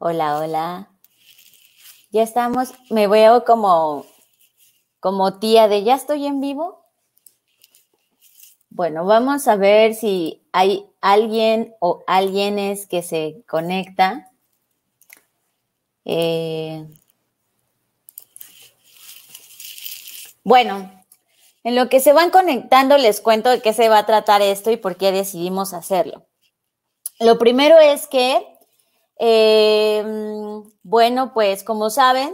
Hola, hola. Ya estamos, me veo como, como tía de ya estoy en vivo. Bueno, vamos a ver si hay alguien o alguienes que se conecta. Eh, bueno, en lo que se van conectando les cuento de qué se va a tratar esto y por qué decidimos hacerlo. Lo primero es que Em, bueno, pues como saben,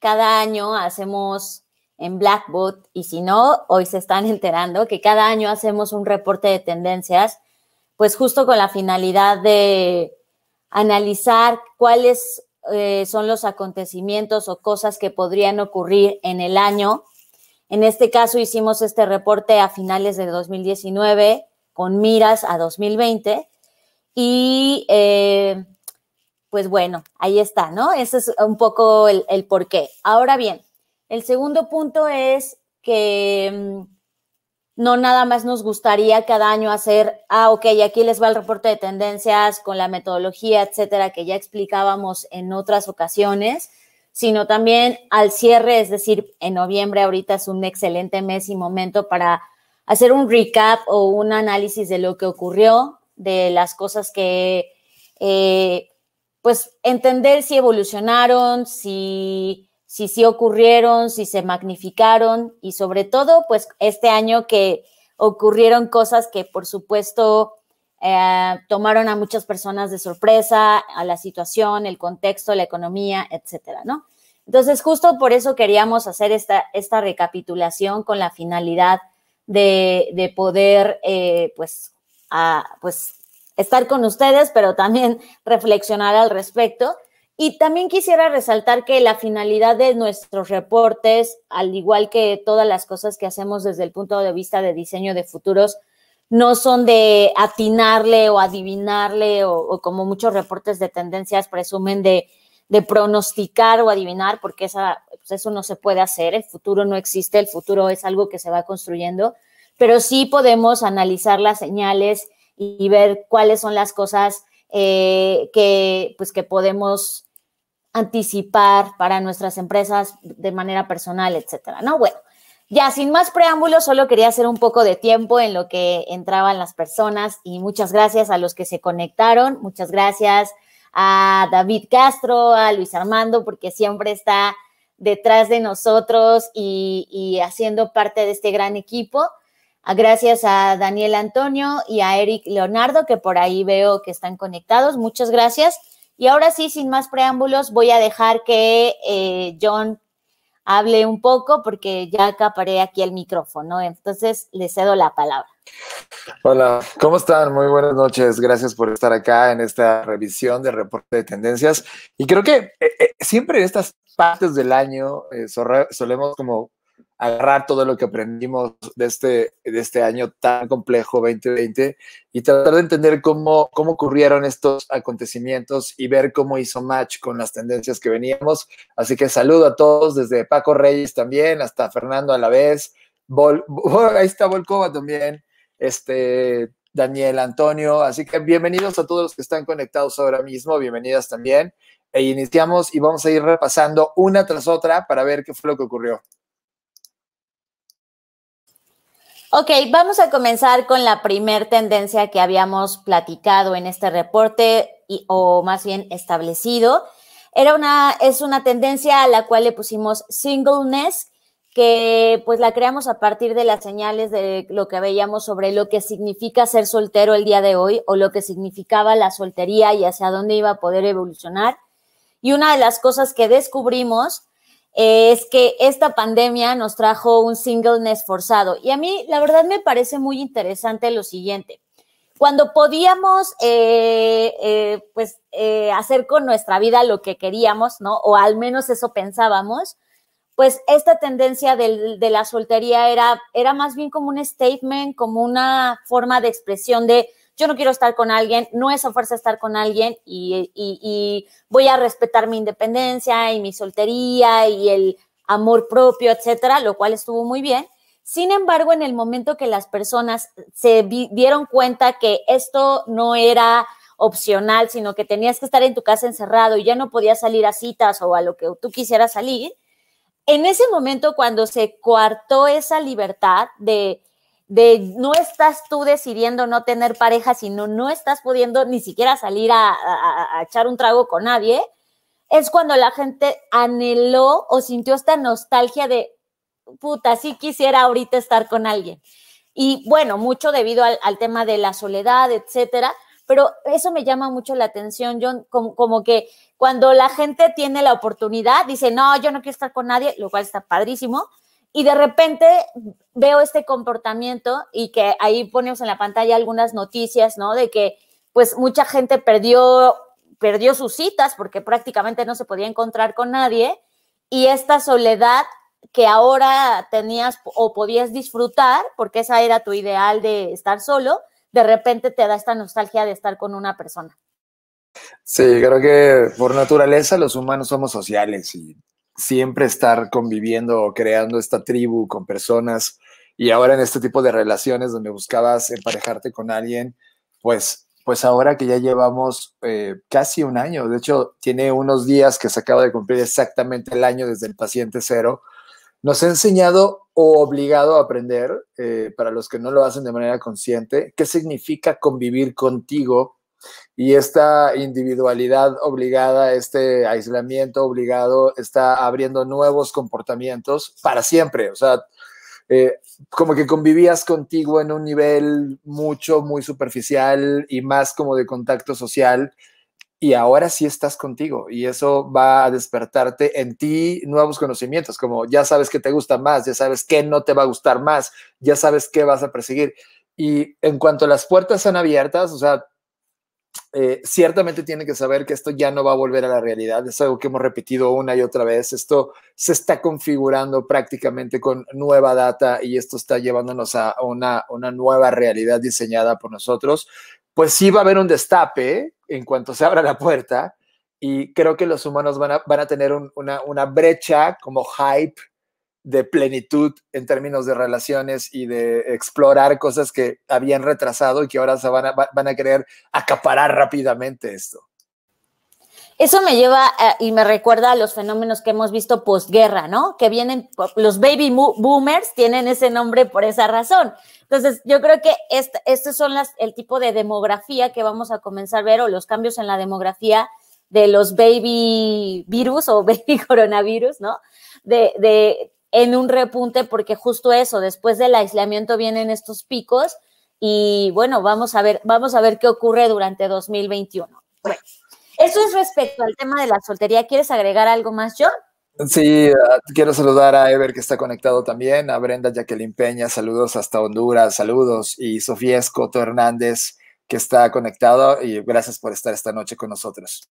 cada año hacemos en Blackboard y si no, hoy se están enterando que cada año hacemos un reporte de tendencias, pues justo con la finalidad de analizar cuáles eh, son los acontecimientos o cosas que podrían ocurrir en el año. En este caso hicimos este reporte a finales de 2019 con miras a 2020 y... Eh, pues bueno, ahí está, ¿no? Ese es un poco el, el por qué. Ahora bien, el segundo punto es que mm, no nada más nos gustaría cada año hacer, ah, ok, aquí les va el reporte de tendencias con la metodología, etcétera, que ya explicábamos en otras ocasiones, sino también al cierre, es decir, en noviembre ahorita es un excelente mes y momento para hacer un recap o un análisis de lo que ocurrió, de las cosas que eh, pues entender si evolucionaron, si si sí ocurrieron, si se magnificaron y sobre todo, pues este año que ocurrieron cosas que por supuesto eh, tomaron a muchas personas de sorpresa, a la situación, el contexto, la economía, etcétera, ¿no? Entonces, justo por eso queríamos hacer esta, esta recapitulación con la finalidad de, de poder, eh, pues, a, pues, estar con ustedes, pero también reflexionar al respecto. Y también quisiera resaltar que la finalidad de nuestros reportes, al igual que todas las cosas que hacemos desde el punto de vista de diseño de futuros, no son de atinarle o adivinarle o, como muchos reportes de tendencias presumen de, pronosticar o adivinar, porque esa, pues eso no se puede hacer, el futuro no existe, el futuro es algo que se va construyendo, pero sí podemos analizar las señales y ver cuáles son las cosas eh, que, pues, que podemos anticipar para nuestras empresas de manera personal, etcétera, ¿no? Bueno, ya sin más preámbulos, solo quería hacer un poco de tiempo en lo que entraban las personas y muchas gracias a los que se conectaron, muchas gracias a David Castro, a Luis Armando, porque siempre está detrás de nosotros y, y haciendo parte de este gran equipo. Gracias a Daniel Antonio y a Eric Leonardo, que por ahí veo que están conectados. Muchas gracias. Y ahora sí, sin más preámbulos, voy a dejar que eh, John hable un poco porque ya acaparé aquí el micrófono. Entonces, le cedo la palabra. Hola, ¿cómo están? Muy buenas noches. Gracias por estar acá en esta revisión de reporte de tendencias. Y creo que eh, eh, siempre en estas partes del año solemos como agarrar todo lo que aprendimos de este, de este año tan complejo 2020 y tratar de entender cómo, cómo ocurrieron estos acontecimientos y ver cómo hizo match con las tendencias que veníamos. Así que saludo a todos, desde Paco Reyes también hasta Fernando a Vol, oh, ahí está Volcova también, este, Daniel Antonio. Así que bienvenidos a todos los que están conectados ahora mismo, bienvenidas también. E iniciamos y vamos a ir repasando una tras otra para ver qué fue lo que ocurrió. Ok, vamos a comenzar con la primer tendencia que habíamos platicado en este reporte y, o más bien establecido. Era una, es una tendencia a la cual le pusimos singleness, que pues la creamos a partir de las señales de lo que veíamos sobre lo que significa ser soltero el día de hoy o lo que significaba la soltería y hacia dónde iba a poder evolucionar. Y una de las cosas que descubrimos eh, es que esta pandemia nos trajo un singleness forzado. Y a mí, la verdad, me parece muy interesante lo siguiente. Cuando podíamos, eh, eh, pues, hacer con nuestra vida lo que queríamos, ¿no? O al menos eso pensábamos, pues esta tendencia de la soltería era, era más bien como un statement, como una forma de expresión de, yo no quiero estar con alguien, no es a fuerza estar con alguien y, voy a respetar mi independencia y mi soltería y el amor propio, etcétera, lo cual estuvo muy bien. Sin embargo, en el momento que las personas se dieron cuenta que esto no era opcional, sino que tenías que estar en tu casa encerrado y ya no podías salir a citas o a lo que tú quisieras salir, en ese momento cuando se coartó esa libertad de de no estás tú decidiendo no tener pareja, sino no estás pudiendo ni siquiera salir a, echar un trago con nadie, es cuando la gente anheló o sintió esta nostalgia de, puta, sí quisiera ahorita estar con alguien. Y bueno, mucho debido al, tema de la soledad, etcétera, pero eso me llama mucho la atención, John, como, que cuando la gente tiene la oportunidad, dice, no, yo no quiero estar con nadie, lo cual está padrísimo, y de repente veo este comportamiento y que ahí ponemos en la pantalla algunas noticias, ¿no? De que pues mucha gente perdió, perdió sus citas porque prácticamente no se podía encontrar con nadie y esta soledad que ahora tenías o podías disfrutar, porque esa era tu ideal de estar solo, de repente te da esta nostalgia de estar con una persona. Sí, creo que por naturaleza los humanos somos sociales y siempre estar conviviendo o creando esta tribu con personas y ahora en este tipo de relaciones donde buscabas emparejarte con alguien, pues, pues ahora que ya llevamos eh, casi un año, de hecho tiene unos días que se acaba de cumplir exactamente el año desde el paciente cero, nos ha enseñado o obligado a aprender, eh, para los que no lo hacen de manera consciente, qué significa convivir contigo y esta individualidad obligada, este aislamiento obligado, está abriendo nuevos comportamientos para siempre. O sea, eh, como que convivías contigo en un nivel mucho, muy superficial y más como de contacto social. Y ahora sí estás contigo y eso va a despertarte en ti nuevos conocimientos, como ya sabes que te gusta más, ya sabes que no te va a gustar más, ya sabes qué vas a perseguir. Y en cuanto las puertas sean abiertas, o sea, eh, ciertamente tienen que saber que esto ya no va a volver a la realidad. Es algo que hemos repetido una y otra vez. Esto se está configurando prácticamente con nueva data y esto está llevándonos a una, nueva realidad diseñada por nosotros. Pues sí va a haber un destape en cuanto se abra la puerta y creo que los humanos van a, van a tener una, una brecha como hype de plenitud en términos de relaciones y de explorar cosas que habían retrasado y que ahora se van, a, van a querer acaparar rápidamente esto. Eso me lleva eh, y me recuerda a los fenómenos que hemos visto posguerra, ¿no? Que vienen, los baby boomers tienen ese nombre por esa razón. Entonces, yo creo que este, estos son el tipo de demografía que vamos a comenzar a ver o los cambios en la demografía de los baby virus o baby coronavirus, ¿no? de en un repunte porque justo eso, después del aislamiento vienen estos picos y bueno, vamos a ver, vamos a ver qué ocurre durante 2021. eso es respecto al tema de la soltería. ¿Quieres agregar algo más, John? Sí, ah, quiero saludar a Ever que está conectado también, a Brenda Jacqueline Peña, saludos hasta Honduras, saludos, y Sofía Escoto Hernández que está conectado y gracias por estar esta noche con nosotros.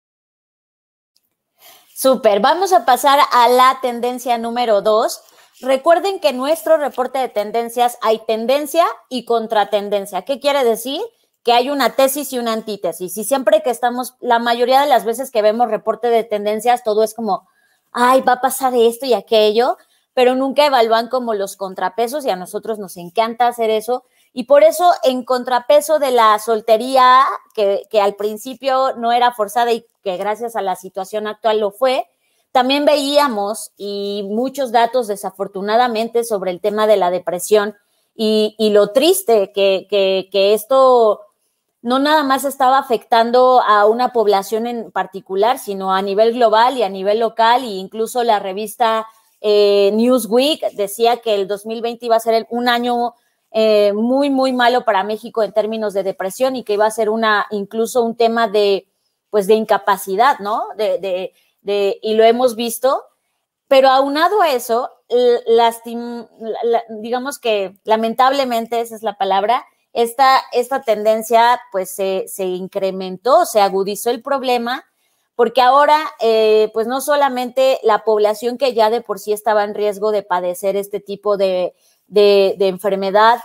Súper. vamos a pasar a la tendencia número dos. Recuerden que en nuestro reporte de tendencias hay tendencia y contratendencia. ¿Qué quiere decir? Que hay una tesis y una antítesis. Y siempre que estamos, la mayoría de las veces que vemos reporte de tendencias, todo es como, ay, va a pasar esto y aquello, pero nunca evalúan como los contrapesos y a nosotros nos encanta hacer eso y por eso, en contrapeso de la soltería, que, que al principio no era forzada y que gracias a la situación actual lo fue, también veíamos y muchos datos desafortunadamente sobre el tema de la depresión y, lo triste que, esto no nada más estaba afectando a una población en particular, sino a nivel global y a nivel local e incluso la revista eh, Newsweek decía que el 2020 iba a ser un año eh, muy, muy malo para México en términos de depresión y que iba a ser una, incluso un tema de, pues, de incapacidad, ¿no? De, de, y lo hemos visto. Pero aunado a eso, digamos que lamentablemente, esa es la palabra, esta, esta tendencia pues se, incrementó, se agudizó el problema porque ahora, eh, pues no solamente la población que ya de por sí estaba en riesgo de padecer este tipo de, de, enfermedad,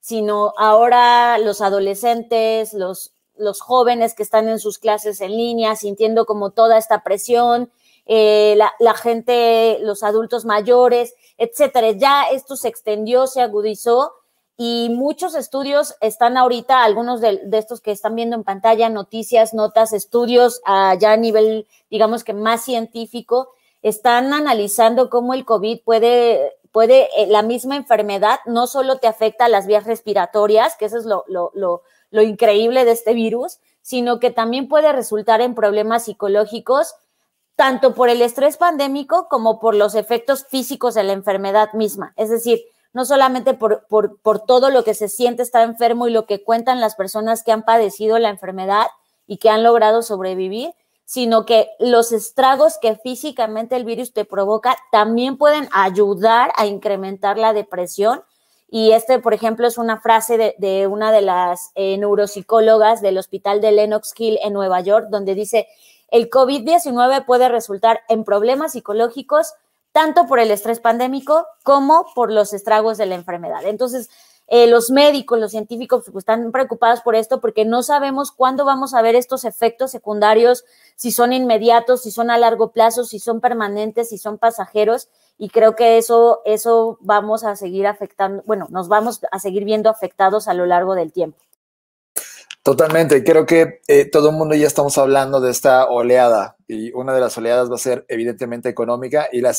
sino ahora los adolescentes, los, los jóvenes que están en sus clases en línea, sintiendo como toda esta presión, eh, la, gente, los adultos mayores, etcétera. Ya esto se extendió, se agudizó y muchos estudios están ahorita, algunos de, estos que están viendo en pantalla, noticias, notas, estudios ah, ya a nivel, digamos que más científico, están analizando cómo el COVID puede puede, eh, la misma enfermedad no solo te afecta a las vías respiratorias, que eso es lo, increíble de este virus, sino que también puede resultar en problemas psicológicos, tanto por el estrés pandémico como por los efectos físicos de la enfermedad misma. Es decir, no solamente por, por, todo lo que se siente estar enfermo y lo que cuentan las personas que han padecido la enfermedad y que han logrado sobrevivir, sino que los estragos que físicamente el virus te provoca también pueden ayudar a incrementar la depresión. Y este, por ejemplo, es una frase de, una de las eh, neuropsicólogas del Hospital de Lenox Hill en Nueva York, donde dice, el COVID-19 puede resultar en problemas psicológicos tanto por el estrés pandémico como por los estragos de la enfermedad. Entonces, eh, los médicos, los científicos pues, están preocupados por esto porque no sabemos cuándo vamos a ver estos efectos secundarios, si son inmediatos, si son a largo plazo, si son permanentes, si son pasajeros. Y creo que eso, eso vamos a seguir afectando, bueno, nos vamos a seguir viendo afectados a lo largo del tiempo. Totalmente, creo que eh, todo el mundo ya estamos hablando de esta oleada y una de las oleadas va a ser evidentemente económica y la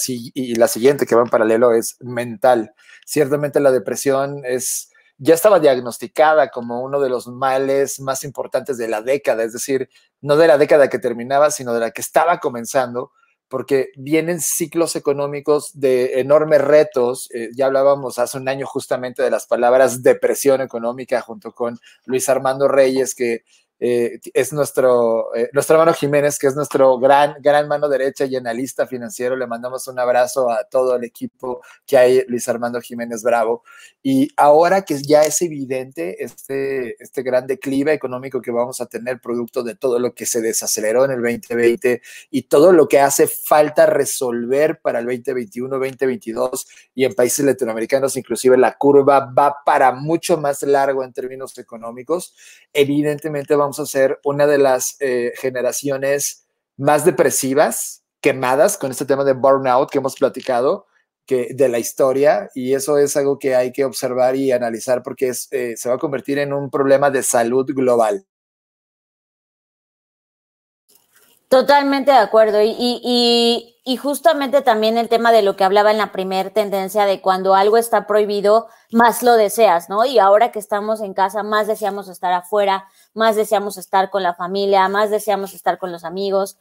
siguiente que va en paralelo es mental. Ciertamente la depresión es, ya estaba diagnosticada como uno de los males más importantes de la década, es decir, no de la década que terminaba, sino de la que estaba comenzando, porque vienen ciclos económicos de enormes retos. Eh, ya hablábamos hace un año justamente de las palabras depresión económica junto con Luis Armando Reyes, que eh, es nuestro, eh, nuestro hermano Jiménez, que es nuestro gran, gran mano derecha y analista financiero. Le mandamos un abrazo a todo el equipo que hay, Luis Armando Jiménez Bravo. Y ahora que ya es evidente este, este gran declive económico que vamos a tener producto de todo lo que se desaceleró en el 2020 y todo lo que hace falta resolver para el 2021, 2022 y en países latinoamericanos, inclusive la curva va para mucho más largo en términos económicos, evidentemente vamos vamos a ser una de las eh, generaciones más depresivas, quemadas con este tema de burnout que hemos platicado que, de la historia y eso es algo que hay que observar y analizar porque es, eh, se va a convertir en un problema de salud global. Totalmente de acuerdo. Y, justamente también el tema de lo que hablaba en la primera tendencia de cuando algo está prohibido, más lo deseas, ¿no? Y ahora que estamos en casa, más deseamos estar afuera, más deseamos estar con la familia, más deseamos estar con los amigos.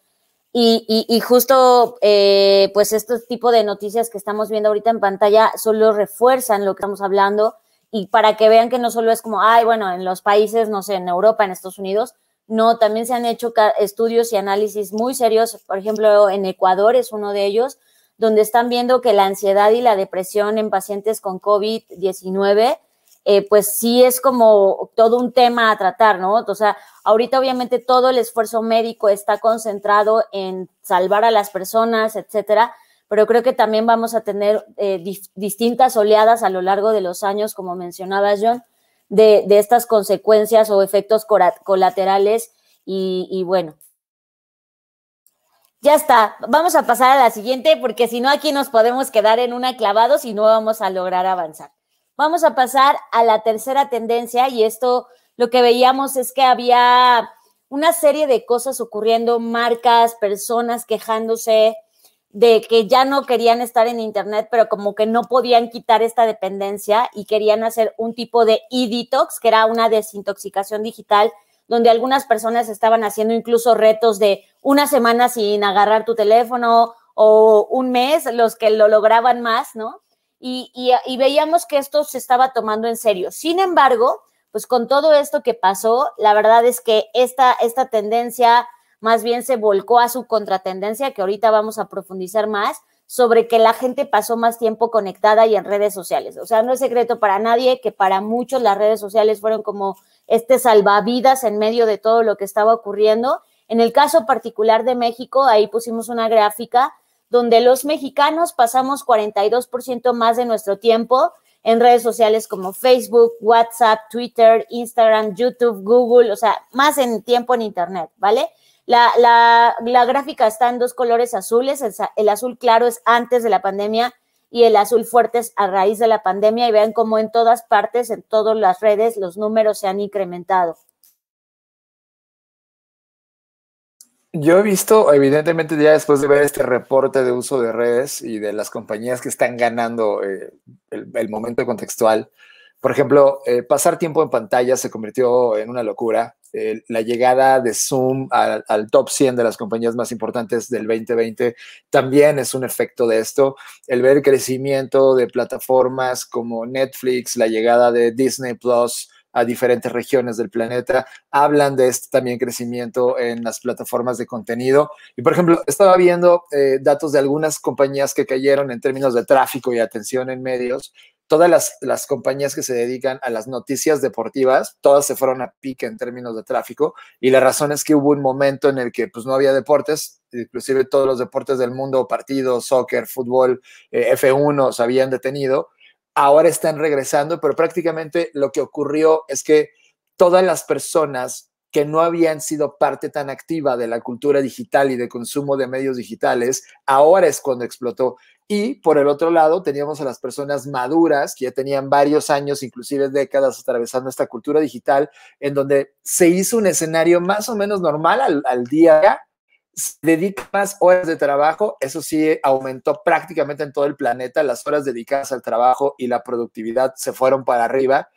Y, justo, eh, pues, este tipo de noticias que estamos viendo ahorita en pantalla solo refuerzan lo que estamos hablando y para que vean que no solo es como, ay, bueno, en los países, no sé, en Europa, en Estados Unidos, no, también se han hecho estudios y análisis muy serios, por ejemplo, en Ecuador es uno de ellos, donde están viendo que la ansiedad y la depresión en pacientes con COVID-19 eh, pues sí es como todo un tema a tratar, ¿no? O sea, ahorita obviamente todo el esfuerzo médico está concentrado en salvar a las personas, etcétera, pero creo que también vamos a tener eh, distintas oleadas a lo largo de los años, como mencionabas, John, de, estas consecuencias o efectos colaterales y, bueno, ya está, vamos a pasar a la siguiente porque si no aquí nos podemos quedar en una clavado si no vamos a lograr avanzar. Vamos a pasar a la tercera tendencia y esto lo que veíamos es que había una serie de cosas ocurriendo, marcas, personas quejándose de que ya no querían estar en Internet, pero como que no podían quitar esta dependencia y querían hacer un tipo de e-detox, que era una desintoxicación digital, donde algunas personas estaban haciendo incluso retos de una semana sin agarrar tu teléfono o un mes, los que lo lograban más, ¿no? y, veíamos que esto se estaba tomando en serio. Sin embargo, pues con todo esto que pasó, la verdad es que esta, esta tendencia más bien se volcó a su contratendencia, que ahorita vamos a profundizar más, sobre que la gente pasó más tiempo conectada y en redes sociales. O sea, no es secreto para nadie que para muchos las redes sociales fueron como este salvavidas en medio de todo lo que estaba ocurriendo. En el caso particular de México, ahí pusimos una gráfica donde los mexicanos pasamos 42% más de nuestro tiempo en redes sociales como Facebook, WhatsApp, Twitter, Instagram, YouTube, Google, o sea, más en tiempo en Internet, ¿vale? La, la, la gráfica está en dos colores azules, el, el, azul claro es antes de la pandemia y el azul fuerte es a raíz de la pandemia y vean cómo en todas partes, en todas las redes, los números se han incrementado. Yo he visto, evidentemente, ya después de ver este reporte de uso de redes y de las compañías que están ganando eh, el, momento contextual, por ejemplo, eh, pasar tiempo en pantalla se convirtió en una locura. la llegada de Zoom al, al, top 100 de las compañías más importantes del 2020 también es un efecto de esto. El ver el crecimiento de plataformas como Netflix, la llegada de Disney Plus, a diferentes regiones del planeta. Hablan de este también crecimiento en las plataformas de contenido. Y, por ejemplo, estaba viendo eh, datos de algunas compañías que cayeron en términos de tráfico y atención en medios. Todas las, compañías que se dedican a las noticias deportivas, todas se fueron a pique en términos de tráfico. Y la razón es que hubo un momento en el que pues, no había deportes, inclusive todos los deportes del mundo, partidos, soccer, fútbol, eh, F1, se habían detenido ahora están regresando, pero prácticamente lo que ocurrió es que todas las personas que no habían sido parte tan activa de la cultura digital y de consumo de medios digitales, ahora es cuando explotó. Y por el otro lado, teníamos a las personas maduras que ya tenían varios años, inclusive décadas, atravesando esta cultura digital, en donde se hizo un escenario más o menos normal al, al día se dedica más horas de trabajo, eso sí eh, aumentó prácticamente en todo el planeta, las horas dedicadas al trabajo y la productividad se fueron para arriba,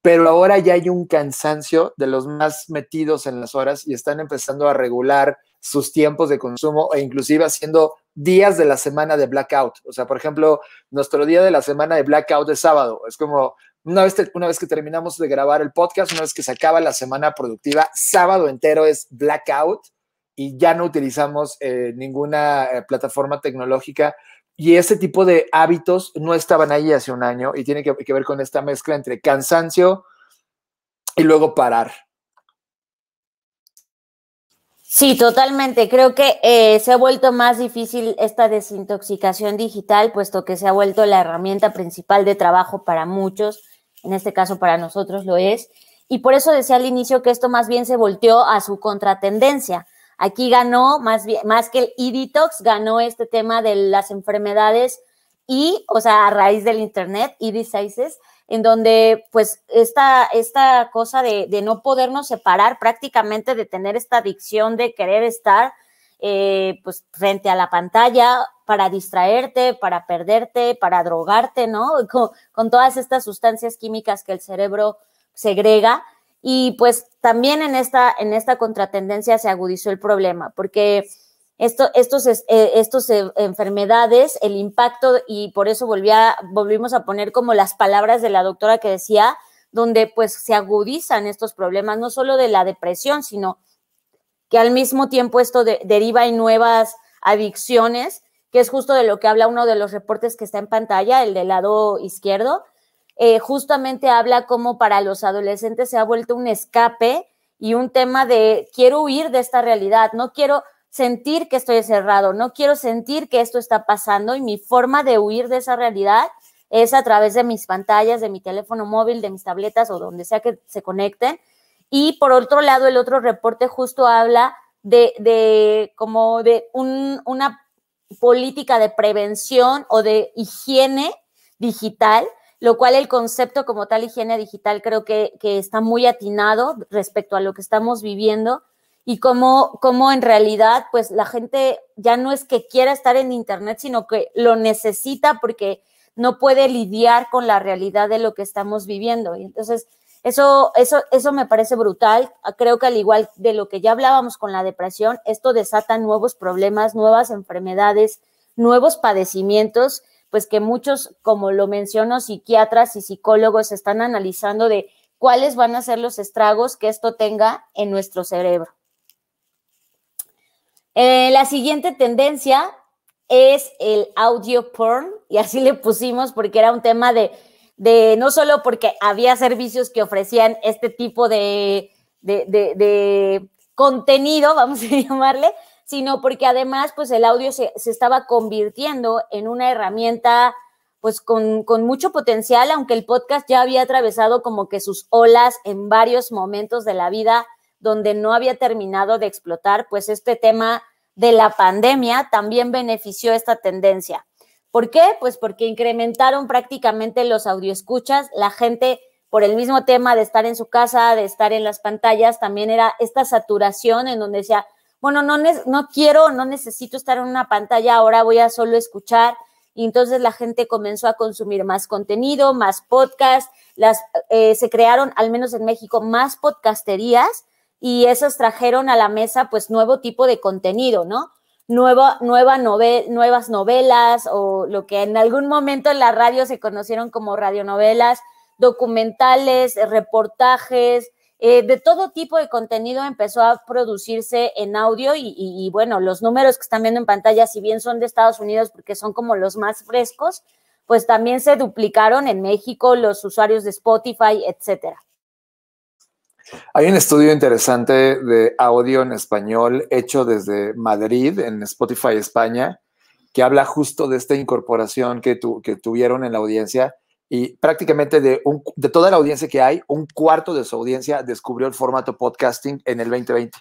pero ahora ya hay un cansancio de los más metidos en las horas y están empezando a regular sus tiempos de consumo e inclusive haciendo días de la semana de blackout. O sea, por ejemplo, nuestro día de la semana de blackout es sábado. Es como una vez, una vez que terminamos de grabar el podcast, una vez que se acaba la semana productiva, sábado entero es blackout y ya no utilizamos eh, ninguna eh, plataforma tecnológica. Y ese tipo de hábitos no estaban ahí hace un año y tiene que, ver con esta mezcla entre cansancio y luego parar. Sí, totalmente. Creo que eh, se ha vuelto más difícil esta desintoxicación digital, puesto que se ha vuelto la herramienta principal de trabajo para muchos, en este caso para nosotros lo es. Y por eso decía al inicio que esto más bien se volteó a su contratendencia Aquí ganó, más, bien, más que el e-detox, ganó este tema de las enfermedades y, o sea, a raíz del Internet, e-diseases, en donde pues esta, esta cosa de, no podernos separar prácticamente, de tener esta adicción de querer estar eh, pues frente a la pantalla para distraerte, para perderte, para drogarte, ¿no? con todas estas sustancias químicas que el cerebro segrega, y pues también en esta, en esta contratendencia se agudizó el problema, porque esto, estos, eh, estos e, enfermedades, el impacto, y por eso volvía, volvimos a poner como las palabras de la doctora que decía, donde pues se agudizan estos problemas, no solo de la depresión, sino que al mismo tiempo esto deriva en nuevas adicciones, que es justo de lo que habla uno de los reportes que está en pantalla, el del lado izquierdo, eh, justamente habla como para los adolescentes se ha vuelto un escape y un tema de quiero huir de esta realidad, no quiero sentir que estoy cerrado, no quiero sentir que esto está pasando y mi forma de huir de esa realidad es a través de mis pantallas, de mi teléfono móvil, de mis tabletas o donde sea que se conecten. Y por otro lado, el otro reporte justo habla de, como de una política de prevención o de higiene digital lo cual el concepto como tal higiene digital creo que, está muy atinado respecto a lo que estamos viviendo y cómo, cómo en realidad pues la gente ya no es que quiera estar en Internet, sino que lo necesita porque no puede lidiar con la realidad de lo que estamos viviendo. Y entonces, eso, eso, eso me parece brutal. Ah, creo que al igual de lo que ya hablábamos con la depresión, esto desata nuevos problemas, nuevas enfermedades, nuevos padecimientos pues que muchos, como lo menciono, psiquiatras y psicólogos están analizando de cuáles van a ser los estragos que esto tenga en nuestro cerebro. Eh, la siguiente tendencia es el audio porn, y así le pusimos porque era un tema de, no solo porque había servicios que ofrecían este tipo de, de contenido, vamos a llamarle, sino porque además pues el audio se, estaba convirtiendo en una herramienta pues con, con, mucho potencial, aunque el podcast ya había atravesado como que sus olas en varios momentos de la vida donde no había terminado de explotar, pues este tema de la pandemia también benefició esta tendencia. ¿Por qué? Pues porque incrementaron prácticamente los audioescuchas, la gente por el mismo tema de estar en su casa, de estar en las pantallas, también era esta saturación en donde decía, bueno, no, no quiero, no necesito estar en una pantalla, ahora voy a solo escuchar. Y entonces la gente comenzó a consumir más contenido, más podcast, las, eh, se crearon, al menos en México, más podcasterías y esos trajeron a la mesa pues nuevo tipo de contenido, ¿no? Nueva, nueva nuevas novelas o lo que en algún momento en la radio se conocieron como radionovelas, documentales, reportajes, eh, de todo tipo de contenido empezó a producirse en audio y, bueno, los números que están viendo en pantalla, si bien son de Estados Unidos porque son como los más frescos, pues también se duplicaron en México los usuarios de Spotify, etcétera. Hay un estudio interesante de audio en español hecho desde Madrid, en Spotify España, que habla justo de esta incorporación que tuvieron en la audiencia y prácticamente de, de toda la audiencia que hay, un cuarto de su audiencia descubrió el formato podcasting en el 2020,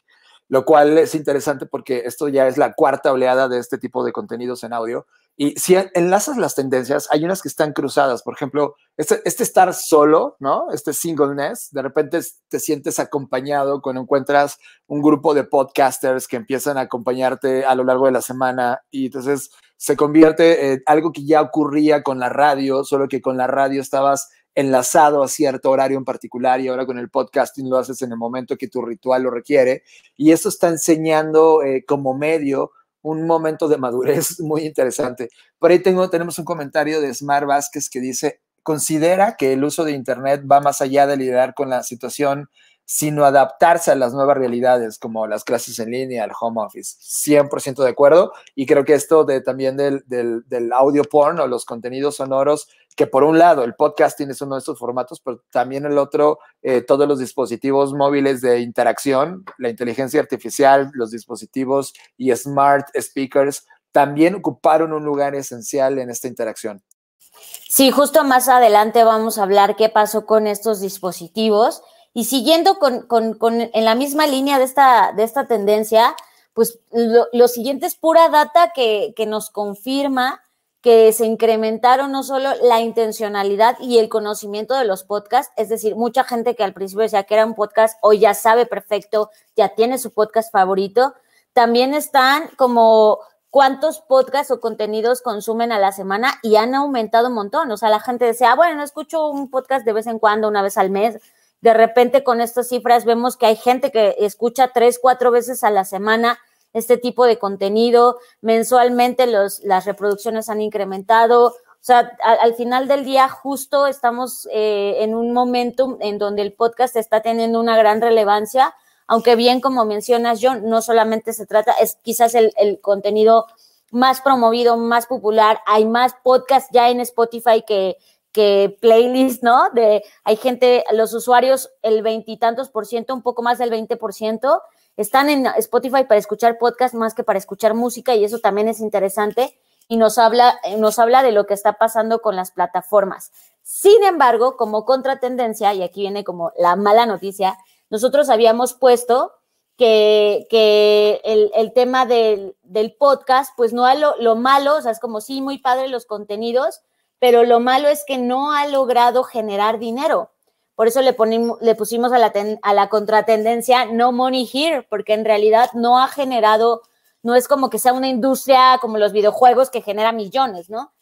lo cual es interesante porque esto ya es la cuarta oleada de este tipo de contenidos en audio. Y si enlazas las tendencias, hay unas que están cruzadas. Por ejemplo, este, este estar solo, ¿no? Este singleness, de repente te sientes acompañado cuando encuentras un grupo de podcasters que empiezan a acompañarte a lo largo de la semana. Y entonces se convierte en algo que ya ocurría con la radio, solo que con la radio estabas enlazado a cierto horario en particular y ahora con el podcasting lo haces en el momento que tu ritual lo requiere. Y eso está enseñando eh, como medio un momento de madurez muy interesante. Por ahí tenemos un comentario de Smart Vázquez que dice, considera que el uso de Internet va más allá de lidiar con la situación sino adaptarse a las nuevas realidades como las clases en línea, el home office. 100% de acuerdo. Y creo que esto de, también del, audio porn o los contenidos sonoros, que por un lado el podcasting es uno de estos formatos, pero también el otro, eh, todos los dispositivos móviles de interacción, la inteligencia artificial, los dispositivos y smart speakers, también ocuparon un lugar esencial en esta interacción. Sí, justo más adelante vamos a hablar qué pasó con estos dispositivos y siguiendo con, en la misma línea de esta, de esta tendencia, pues lo, siguiente es pura data que, nos confirma que se incrementaron no solo la intencionalidad y el conocimiento de los podcasts, es decir, mucha gente que al principio decía que era un podcast hoy ya sabe perfecto, ya tiene su podcast favorito, también están como cuántos podcasts o contenidos consumen a la semana y han aumentado un montón. O sea, la gente decía, ah, bueno, escucho un podcast de vez en cuando, una vez al mes, de repente con estas cifras vemos que hay gente que escucha tres, cuatro veces a la semana este tipo de contenido, mensualmente los, las reproducciones han incrementado, o sea, al, final del día justo estamos eh, en un momento en donde el podcast está teniendo una gran relevancia, aunque bien como mencionas John, no solamente se trata, es quizás el, el contenido más promovido, más popular, hay más podcasts ya en Spotify que, que playlist, ¿no? De hay gente, los usuarios, el veintitantos por ciento, un poco más del 20 por ciento, están en Spotify para escuchar podcast más que para escuchar música y eso también es interesante y nos habla, eh, nos habla de lo que está pasando con las plataformas. Sin embargo, como contratendencia, y aquí viene como la mala noticia, nosotros habíamos puesto que, que el, tema del, podcast, pues no es lo, lo malo, o sea, es como sí, muy padre los contenidos, pero lo malo es que no ha logrado generar dinero. Por eso le, le pusimos a la, a la contratendencia No Money Here, porque en realidad no ha generado, no es como que sea una industria como los videojuegos que genera millones, ¿no?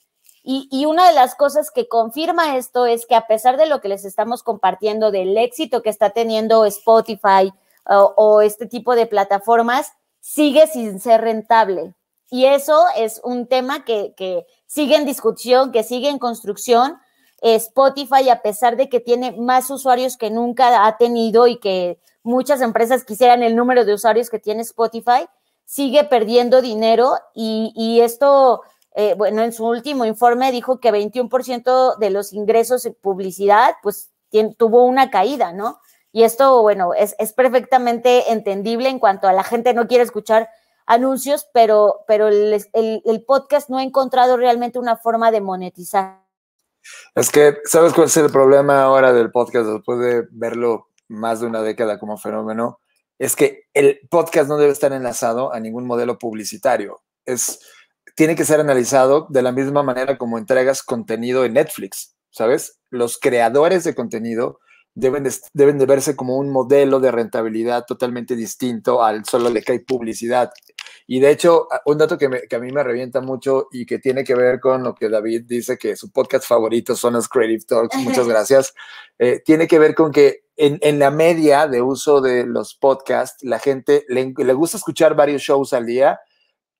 Y, una de las cosas que confirma esto es que a pesar de lo que les estamos compartiendo, del éxito que está teniendo Spotify o, o este tipo de plataformas, sigue sin ser rentable. Y eso es un tema que, que, sigue en discusión, que sigue en construcción. Spotify, a pesar de que tiene más usuarios que nunca ha tenido y que muchas empresas quisieran el número de usuarios que tiene Spotify, sigue perdiendo dinero y, esto, eh, bueno, en su último informe dijo que 21% de los ingresos en publicidad, pues tuvo una caída, ¿no? Y esto, bueno, es, es perfectamente entendible en cuanto a la gente no quiere escuchar anuncios, pero, pero el, podcast no ha encontrado realmente una forma de monetizar. Es que, ¿sabes cuál es el problema ahora del podcast después de verlo más de una década como fenómeno? Es que el podcast no debe estar enlazado a ningún modelo publicitario. Es, tiene que ser analizado de la misma manera como entregas contenido en Netflix, ¿sabes? Los creadores de contenido deben de, verse como un modelo de rentabilidad totalmente distinto al solo le cae publicidad. Y de hecho, un dato que, a mí me revienta mucho y que tiene que ver con lo que David dice que su podcast favorito son los Creative Talks, muchas gracias, eh, tiene que ver con que en, la media de uso de los podcasts, la gente le gusta escuchar varios shows al día,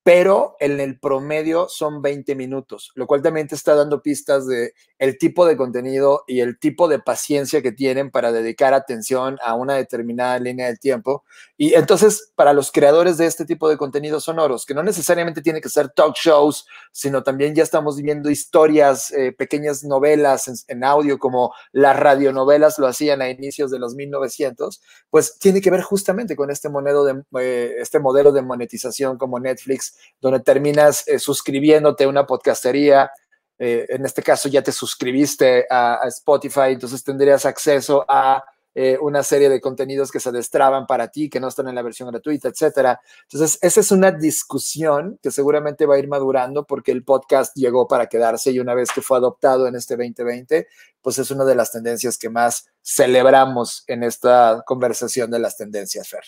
pero en el promedio son 20 minutos, lo cual también está dando pistas de el tipo de contenido y el tipo de paciencia que tienen para dedicar atención a una determinada línea del tiempo. Y entonces, para los creadores de este tipo de contenidos sonoros, que no necesariamente tiene que ser talk shows, sino también ya estamos viendo historias, eh, pequeñas novelas en, audio, como las radionovelas lo hacían a inicios de los 1900, pues tiene que ver justamente con este, de, eh, este modelo de monetización como Netflix donde terminas eh, suscribiéndote a una podcastería. Eh, en este caso ya te suscribiste a, Spotify, entonces tendrías acceso a eh, una serie de contenidos que se destraban para ti, que no están en la versión gratuita, etcétera. Entonces, esa es una discusión que seguramente va a ir madurando porque el podcast llegó para quedarse y una vez que fue adoptado en este 2020, pues es una de las tendencias que más celebramos en esta conversación de las tendencias, Fer.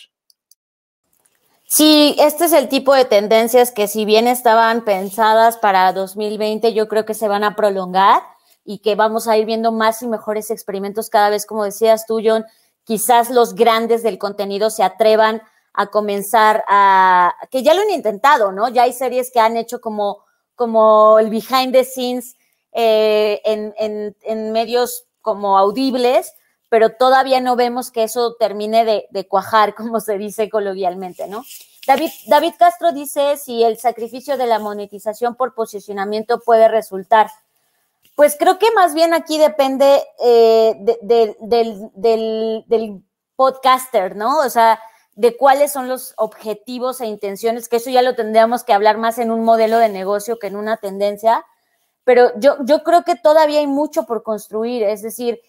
Sí, este es el tipo de tendencias que si bien estaban pensadas para 2020, yo creo que se van a prolongar y que vamos a ir viendo más y mejores experimentos cada vez, como decías tú, John, quizás los grandes del contenido se atrevan a comenzar a, que ya lo han intentado, ¿no? Ya hay series que han hecho como, como el behind the scenes eh, en, en, en medios como audibles pero todavía no vemos que eso termine de, cuajar, como se dice coloquialmente, ¿no? David, Castro dice si el sacrificio de la monetización por posicionamiento puede resultar. Pues creo que más bien aquí depende eh, del, podcaster, ¿no? O sea, de cuáles son los objetivos e intenciones, que eso ya lo tendríamos que hablar más en un modelo de negocio que en una tendencia, pero yo, yo creo que todavía hay mucho por construir, es decir,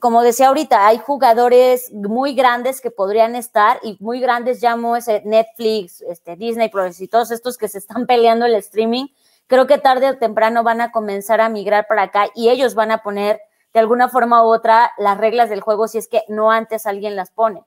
como decía ahorita, hay jugadores muy grandes que podrían estar y muy grandes llamo ese eh, Netflix, este, Disney Plus y todos estos que se están peleando el streaming. Creo que tarde o temprano van a comenzar a migrar para acá y ellos van a poner de alguna forma u otra las reglas del juego si es que no antes alguien las pone.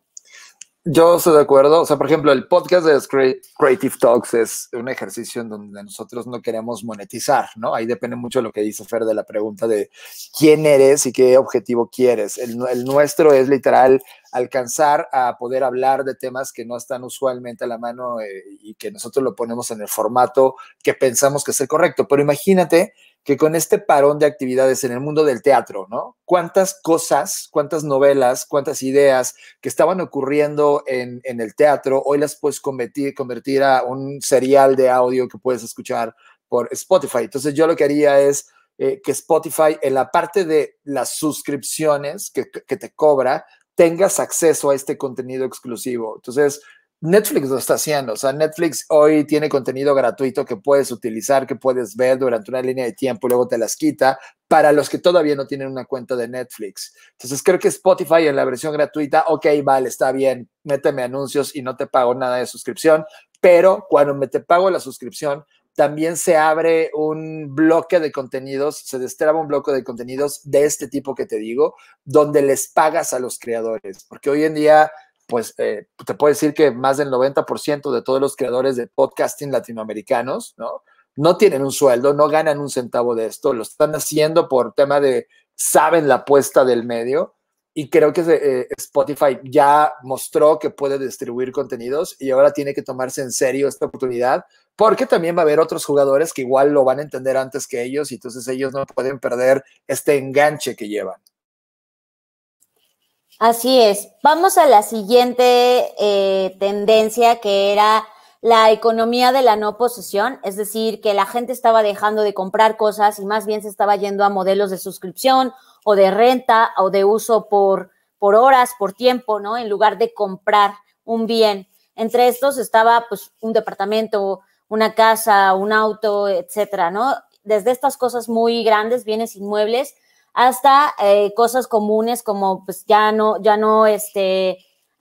Yo estoy de acuerdo. O sea, por ejemplo, el podcast de Creative Talks es un ejercicio en donde nosotros no queremos monetizar, ¿no? Ahí depende mucho de lo que dice Fer de la pregunta de quién eres y qué objetivo quieres. El, nuestro es literal alcanzar a poder hablar de temas que no están usualmente a la mano eh, y que nosotros lo ponemos en el formato que pensamos que es el correcto. Pero imagínate que con este parón de actividades en el mundo del teatro, ¿no? ¿Cuántas cosas, cuántas novelas, cuántas ideas que estaban ocurriendo en, el teatro, hoy las puedes convertir, convertir a un serial de audio que puedes escuchar por Spotify? Entonces yo lo que haría es eh, que Spotify en la parte de las suscripciones que, que te cobra, tengas acceso a este contenido exclusivo. Entonces, Netflix lo está haciendo, o sea, Netflix hoy tiene contenido gratuito que puedes utilizar, que puedes ver durante una línea de tiempo y luego te las quita para los que todavía no tienen una cuenta de Netflix. Entonces creo que Spotify en la versión gratuita, ok, vale, está bien, méteme anuncios y no te pago nada de suscripción, pero cuando me te pago la suscripción, también se abre un bloque de contenidos, se destraba un bloque de contenidos de este tipo que te digo, donde les pagas a los creadores, porque hoy en día pues eh, te puedo decir que más del 90% de todos los creadores de podcasting latinoamericanos, ¿no? No tienen un sueldo, no ganan un centavo de esto, lo están haciendo por tema de, saben la apuesta del medio y creo que eh, Spotify ya mostró que puede distribuir contenidos y ahora tiene que tomarse en serio esta oportunidad porque también va a haber otros jugadores que igual lo van a entender antes que ellos y entonces ellos no pueden perder este enganche que llevan. Así es. Vamos a la siguiente eh, tendencia que era la economía de la no posesión, es decir, que la gente estaba dejando de comprar cosas y más bien se estaba yendo a modelos de suscripción o de renta o de uso por, por horas, por tiempo, ¿no? En lugar de comprar un bien. Entre estos estaba pues un departamento, una casa, un auto, etcétera, ¿no? Desde estas cosas muy grandes, bienes inmuebles, hasta eh, cosas comunes como pues ya no, ya no, este,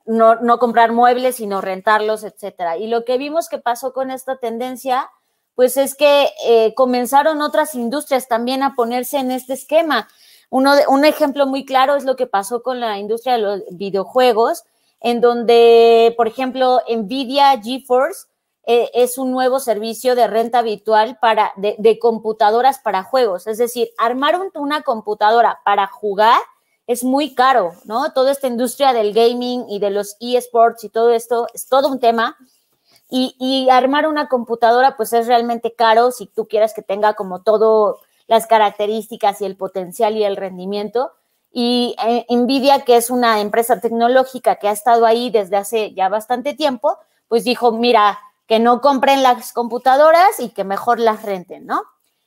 no, comprar muebles, sino rentarlos, etcétera. Y lo que vimos que pasó con esta tendencia, pues es que eh, comenzaron otras industrias también a ponerse en este esquema. Uno un ejemplo muy claro es lo que pasó con la industria de los videojuegos, en donde, por ejemplo, Nvidia, GeForce eh, es un nuevo servicio de renta habitual para, de, computadoras para juegos. Es decir, armar una computadora para jugar es muy caro, ¿no? Toda esta industria del gaming y de los eSports y todo esto es todo un tema. Y, armar una computadora, pues es realmente caro si tú quieres que tenga como todo las características y el potencial y el rendimiento. Y eh, Nvidia, que es una empresa tecnológica que ha estado ahí desde hace ya bastante tiempo, pues dijo, mira, que no compren las computadoras y que mejor las renten, ¿no?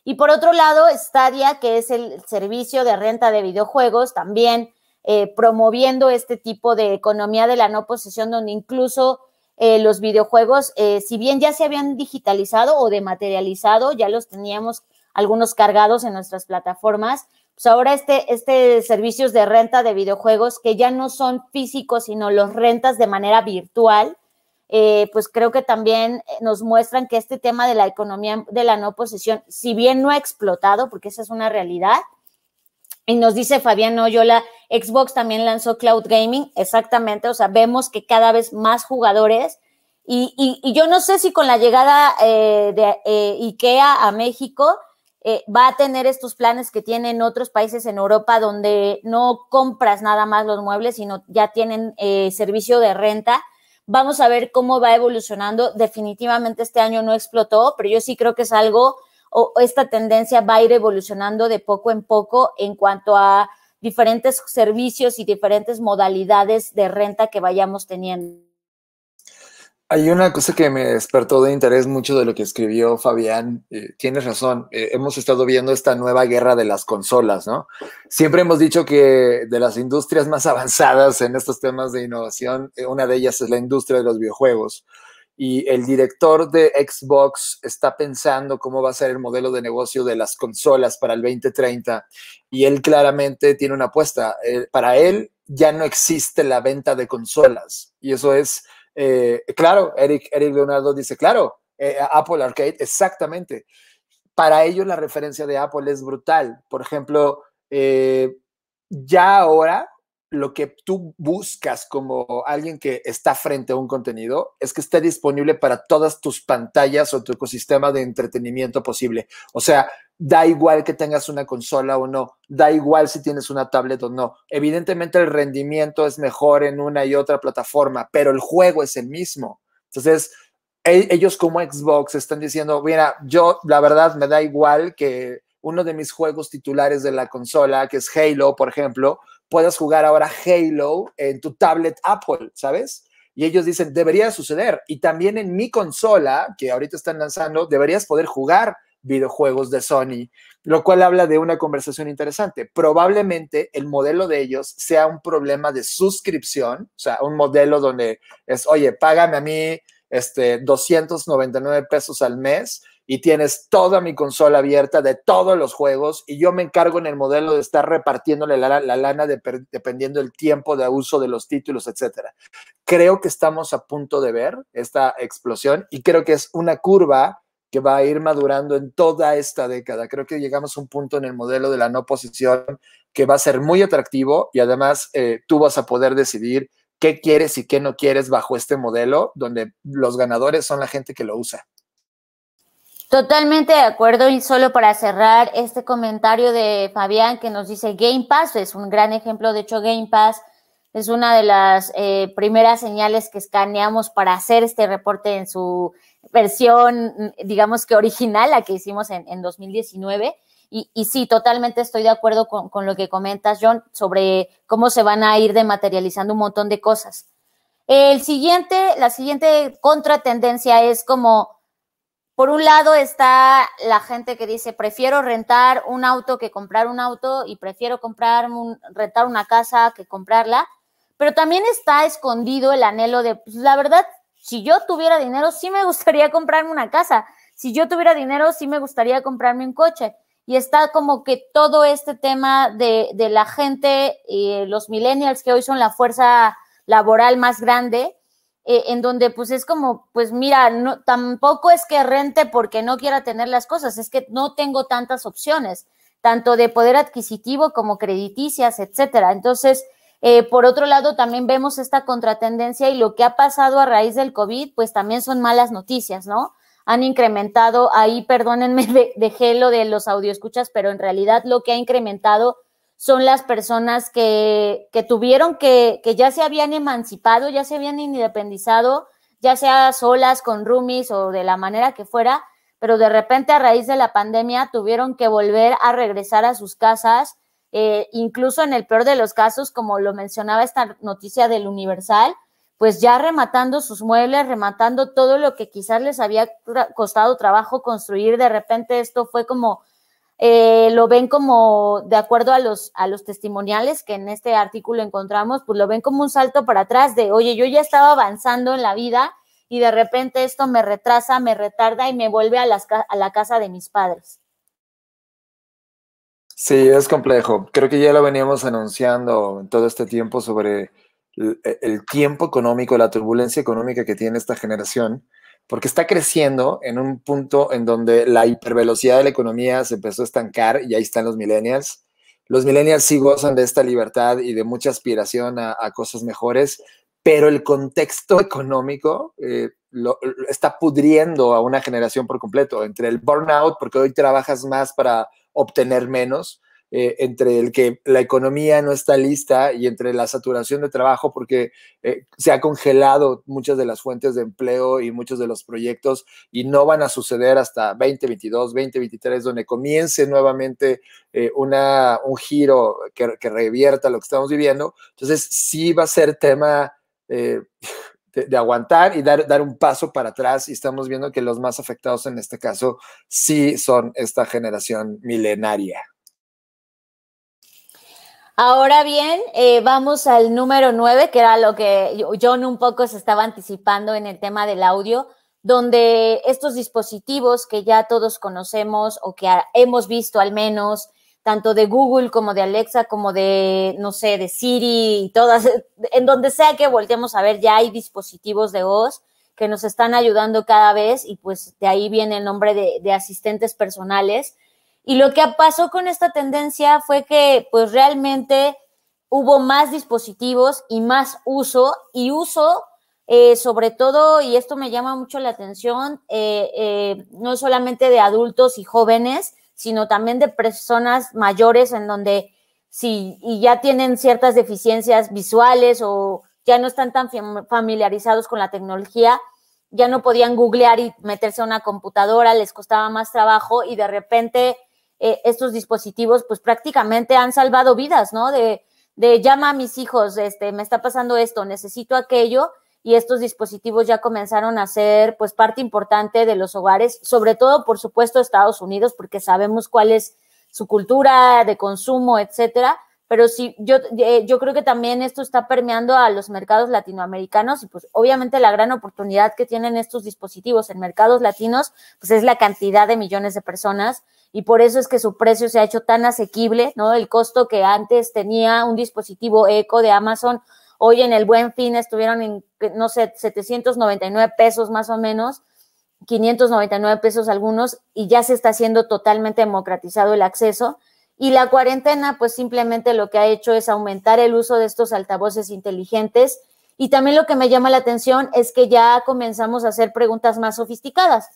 Y por otro lado, Stadia, que es el servicio de renta de videojuegos, también eh, promoviendo este tipo de economía de la no posesión, donde incluso eh, los videojuegos, eh, si bien ya se habían digitalizado o dematerializado, ya los teníamos algunos cargados en nuestras plataformas, pues ahora este, este servicios de renta de videojuegos que ya no son físicos, sino los rentas de manera virtual, eh, pues creo que también eh, nos muestran que este tema de la economía de la no posesión, si bien no ha explotado, porque esa es una realidad, y nos dice Fabián Oyola, Xbox también lanzó Cloud Gaming, exactamente, o sea, vemos que cada vez más jugadores, y, yo no sé si con la llegada eh, de IKEA a México va a tener estos planes que tienen otros países en Europa donde no compras nada más los muebles, sino ya tienen servicio de renta Vamos a ver cómo va evolucionando. Definitivamente este año no explotó, pero yo sí creo que es algo, o esta tendencia va a ir evolucionando de poco en poco en cuanto a diferentes servicios y diferentes modalidades de renta que vayamos teniendo. Hay una cosa que me despertó de interés mucho de lo que escribió Fabián. Eh, tienes razón, eh, hemos estado viendo esta nueva guerra de las consolas, ¿no? Siempre hemos dicho que de las industrias más avanzadas en estos temas de innovación, eh, una de ellas es la industria de los videojuegos. Y el director de Xbox está pensando cómo va a ser el modelo de negocio de las consolas para el 2030. Y él claramente tiene una apuesta. para él ya no existe la venta de consolas. Y eso es eh, claro, Eric, Eric Leonardo dice, claro, eh, Apple Arcade, exactamente. Para ellos la referencia de Apple es brutal. Por ejemplo, eh, ya ahora lo que tú buscas como alguien que está frente a un contenido es que esté disponible para todas tus pantallas o tu ecosistema de entretenimiento posible. O sea, da igual que tengas una consola o no, da igual si tienes una tablet o no. Evidentemente el rendimiento es mejor en una y otra plataforma, pero el juego es el mismo. Entonces, e-, ellos como Xbox están diciendo, mira, yo la verdad me da igual que uno de mis juegos titulares de la consola, que es Halo, por ejemplo, puedas jugar ahora Halo en tu tablet Apple, ¿sabes? Y ellos dicen, debería suceder. Y también en mi consola, que ahorita están lanzando, deberías poder jugar videojuegos de Sony, lo cual habla de una conversación interesante. Probablemente el modelo de ellos sea un problema de suscripción, o sea, un modelo donde es, oye, págame a mí este, 299 pesos al mes y tienes toda mi consola abierta de todos los juegos y yo me encargo en el modelo de estar repartiéndole la, lana dependiendo del tiempo de uso de los títulos, etc. Creo que estamos a punto de ver esta explosión y creo que es una curva que va a ir madurando en toda esta década. Creo que llegamos a un punto en el modelo de la no posición que va a ser muy atractivo y además eh, tú vas a poder decidir qué quieres y qué no quieres bajo este modelo donde los ganadores son la gente que lo usa. Totalmente de acuerdo y solo para cerrar este comentario de Fabián que nos dice Game Pass es un gran ejemplo, de hecho Game Pass es una de las eh, primeras señales que escaneamos para hacer este reporte en su versión, mm, digamos que original, la que hicimos en, 2019. Y, sí, totalmente estoy de acuerdo con, con lo que comentas, John, sobre cómo se van a ir dematerializando un montón de cosas. El siguiente, la siguiente contratendencia es como por un lado está la gente que dice, prefiero rentar un auto que comprar un auto y prefiero comprar un, rentar una casa que comprarla, pero también está escondido el anhelo de, pues, la verdad, si yo tuviera dinero, sí me gustaría comprarme una casa, si yo tuviera dinero, sí me gustaría comprarme un coche. Y está como que todo este tema de, la gente, y eh, los millennials que hoy son la fuerza laboral más grande, eh, en donde pues es como, pues mira, no, tampoco es que rente porque no quiera tener las cosas, es que no tengo tantas opciones, tanto de poder adquisitivo como crediticias, etcétera. Entonces, eh, por otro lado, también vemos esta contratendencia y lo que ha pasado a raíz del COVID, pues también son malas noticias, ¿no? Han incrementado, ahí perdónenme, dejé de lo de los audioscuchas, pero en realidad lo que ha incrementado son las personas que, que tuvieron que, que ya se habían emancipado, ya se habían independizado, ya sea solas, con roomies o de la manera que fuera, pero de repente a raíz de la pandemia tuvieron que volver a regresar a sus casas, eh, incluso en el peor de los casos, como lo mencionaba esta noticia del Universal, pues ya rematando sus muebles, rematando todo lo que quizás les había costado trabajo construir, de repente esto fue como eh, lo ven como, de acuerdo a los, a los testimoniales que en este artículo encontramos, pues lo ven como un salto para atrás de, oye, yo ya estaba avanzando en la vida y de repente esto me retrasa, me retarda y me vuelve a, las, a la casa de mis padres. Sí, es complejo. Creo que ya lo veníamos anunciando en todo este tiempo sobre el tiempo económico, la turbulencia económica que tiene esta generación porque está creciendo en un punto en donde la hipervelocidad de la economía se empezó a estancar y ahí están los millennials. Los millennials sí gozan de esta libertad y de mucha aspiración a, cosas mejores, pero el contexto económico eh, está pudriendo a una generación por completo, entre el burnout, porque hoy trabajas más para obtener menos, eh, entre el que la economía no está lista y entre la saturación de trabajo, porque eh, se ha congelado muchas de las fuentes de empleo y muchos de los proyectos y no van a suceder hasta 2022, 2023, donde comience nuevamente eh, una, un giro que, revierta lo que estamos viviendo. Entonces, sí va a ser tema... De, aguantar y dar, dar un paso para atrás. Y estamos viendo que los más afectados en este caso sí son esta generación milenaria. Ahora bien, eh, vamos al número 9, que era lo que John un poco se estaba anticipando en el tema del audio, donde estos dispositivos que ya todos conocemos o que hemos visto al menos, tanto de Google como de Alexa, como de, no sé, de Siri y todas, en donde sea que volteemos a ver, ya hay dispositivos de voz que nos están ayudando cada vez y pues de ahí viene el nombre de asistentes personales y lo que pasó con esta tendencia fue que pues realmente hubo más dispositivos y más uso y uso eh, sobre todo, y esto me llama mucho la atención, eh, eh, no solamente de adultos y jóvenes, sino también de personas mayores en donde si y ya tienen ciertas deficiencias visuales o ya no están tan familiarizados con la tecnología, ya no podían googlear y meterse a una computadora, les costaba más trabajo y de repente eh, estos dispositivos, pues prácticamente han salvado vidas, ¿no? De, llama a mis hijos, este, me está pasando esto, necesito aquello, y estos dispositivos ya comenzaron a ser pues parte importante de los hogares, sobre todo, por supuesto, Estados Unidos, porque sabemos cuál es su cultura de consumo, etcétera. Pero sí, yo, eh, yo creo que también esto está permeando a los mercados latinoamericanos y pues obviamente la gran oportunidad que tienen estos dispositivos en mercados latinos pues es la cantidad de millones de personas y por eso es que su precio se ha hecho tan asequible, ¿no? El costo que antes tenía un dispositivo eco de Amazon, hoy en el buen fin estuvieron en, no sé, 799 pesos más o menos. 599 pesos algunos y ya se está haciendo totalmente democratizado el acceso. Y la cuarentena, pues simplemente lo que ha hecho es aumentar el uso de estos altavoces inteligentes. Y también lo que me llama la atención es que ya comenzamos a hacer preguntas más sofisticadas